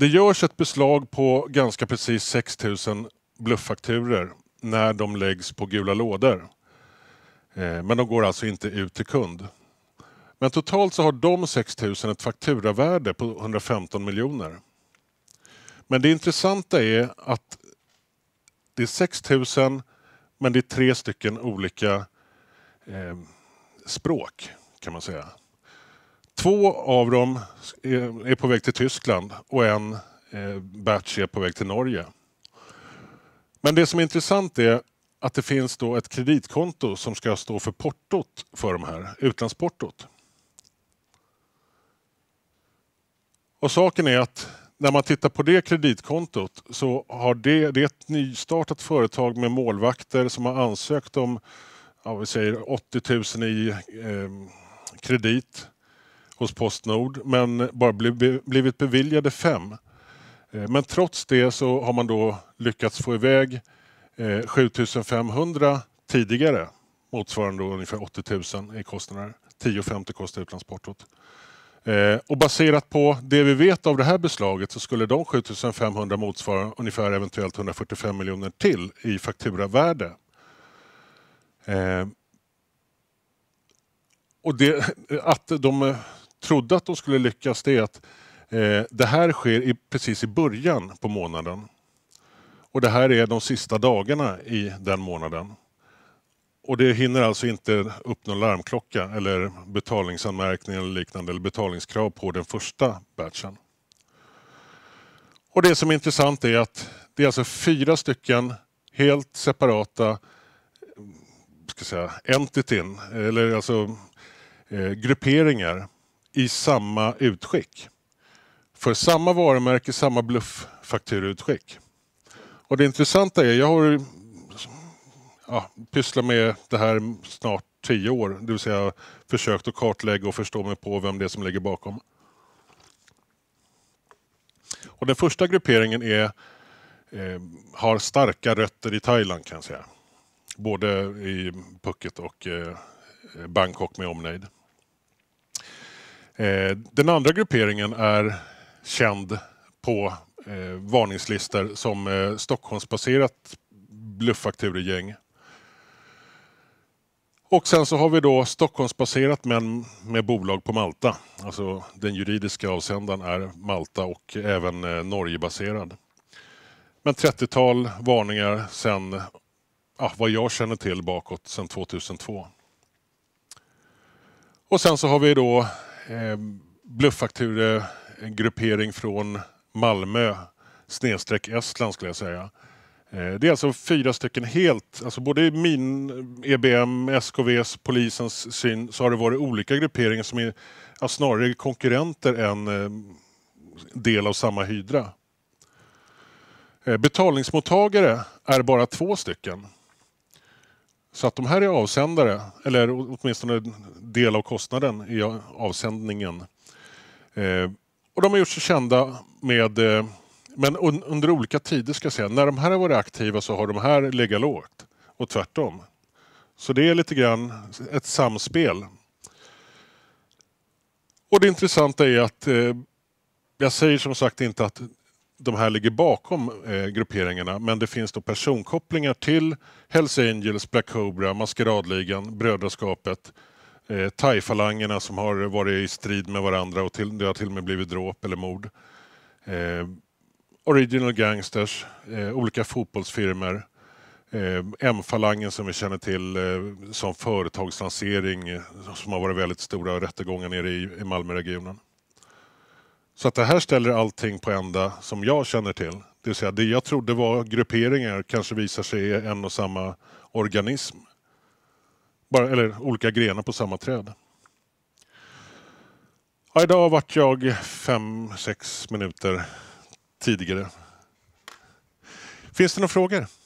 det görs ett beslag på ganska precis 6 000 blufffakturer när de läggs på gula lådor. Eh, men de går alltså inte ut till kund. Men totalt så har de 6 000 ett fakturavärde på 115 miljoner. Men det intressanta är att det är 6 000 men det är tre stycken olika eh, språk kan man säga. Två av dem är på väg till Tyskland och en eh, batch är på väg till Norge. Men det som är intressant är att det finns då ett kreditkonto som ska stå för portot för de här, utlandsportot. Och saken är att när man tittar på det kreditkontot så har det, det ett nystartat företag med målvakter som har ansökt om ja, vi säger 80 000 i eh, kredit hos Postnord men bara blivit beviljade fem. Eh, men trots det så har man då lyckats få iväg 7500 eh, tidigare motsvarande ungefär 80 000 i kostnader. 10 10,50 kostar utlandsportot. Eh, och baserat på det vi vet av det här beslaget så skulle de 7500 motsvara ungefär eventuellt 145 miljoner till i fakturavärde. Och det, att de trodde att de skulle lyckas det är att eh, det här sker i, precis i början på månaden. Och det här är de sista dagarna i den månaden. Och det hinner alltså inte upp någon larmklocka eller betalningsanmärkning eller liknande eller betalningskrav på den första batchen. Och det som är intressant är att det är alltså fyra stycken helt separata ska säga, entitin, eller alltså eh, grupperingar i samma utskick. För samma varumärke, samma blufffakturutskick. Och det intressanta är, jag har ja, pysslat med det här snart tio år. Det vill säga försökt att kartlägga och förstå mig på vem det är som ligger bakom. Och den första grupperingen är, eh, har starka rötter i Thailand kan jag säga. Både i Phuket och eh, Bangkok med omnejd. Eh, den andra grupperingen är känd på eh, varningslistor som eh, Stockholmsbaserat bluffakturegäng. Och sen så har vi då Stockholmsbaserat men med bolag på Malta. Alltså den juridiska avsändaren är Malta och även Norgebaserad. Men 30-tal varningar sen ja, vad jag känner till bakåt sen 2002. Och sen så har vi då Eh, bluffakturegruppering från Malmö snedstreck Estland skulle jag säga. Eh, det är alltså fyra stycken helt, alltså både i min, EBM, SKVs, polisens syn så har det varit olika grupperingar som är snarare konkurrenter än eh, del av samma hydra. betalningsmottagare är bara två stycken. Så att de här är avsändare, eller åtminstone del av kostnaden i avsändningen. Eh, och de har gjort sig kända med, eh, men un, under olika tider ska jag säga. När de här har varit aktiva så har de här legat lågt och tvärtom. Så det är lite grann ett samspel. Och det intressanta är att eh, jag säger som sagt inte att de här ligger bakom eh, grupperingarna men det finns då personkopplingar till Hells Angels, Black Cobra, Maskeradligan, Brödraskapet, eh, thaifalangerna som har varit i strid med varandra och till, det har till och med blivit dråp eller mord. Eh, original Gangsters, eh, olika fotbollsfirmer. Eh, M-falangen som vi känner till eh, som företagslansering som har varit väldigt stora rättegångar nere i, i Malmöregionen. Så att det här ställer allting på ända som jag känner till. Det vill säga det jag trodde var grupperingar kanske visar sig är en och samma organism. Bara, eller olika grenar på samma träd. Ja, idag vart jag fem sex minuter tidigare. Finns det några frågor?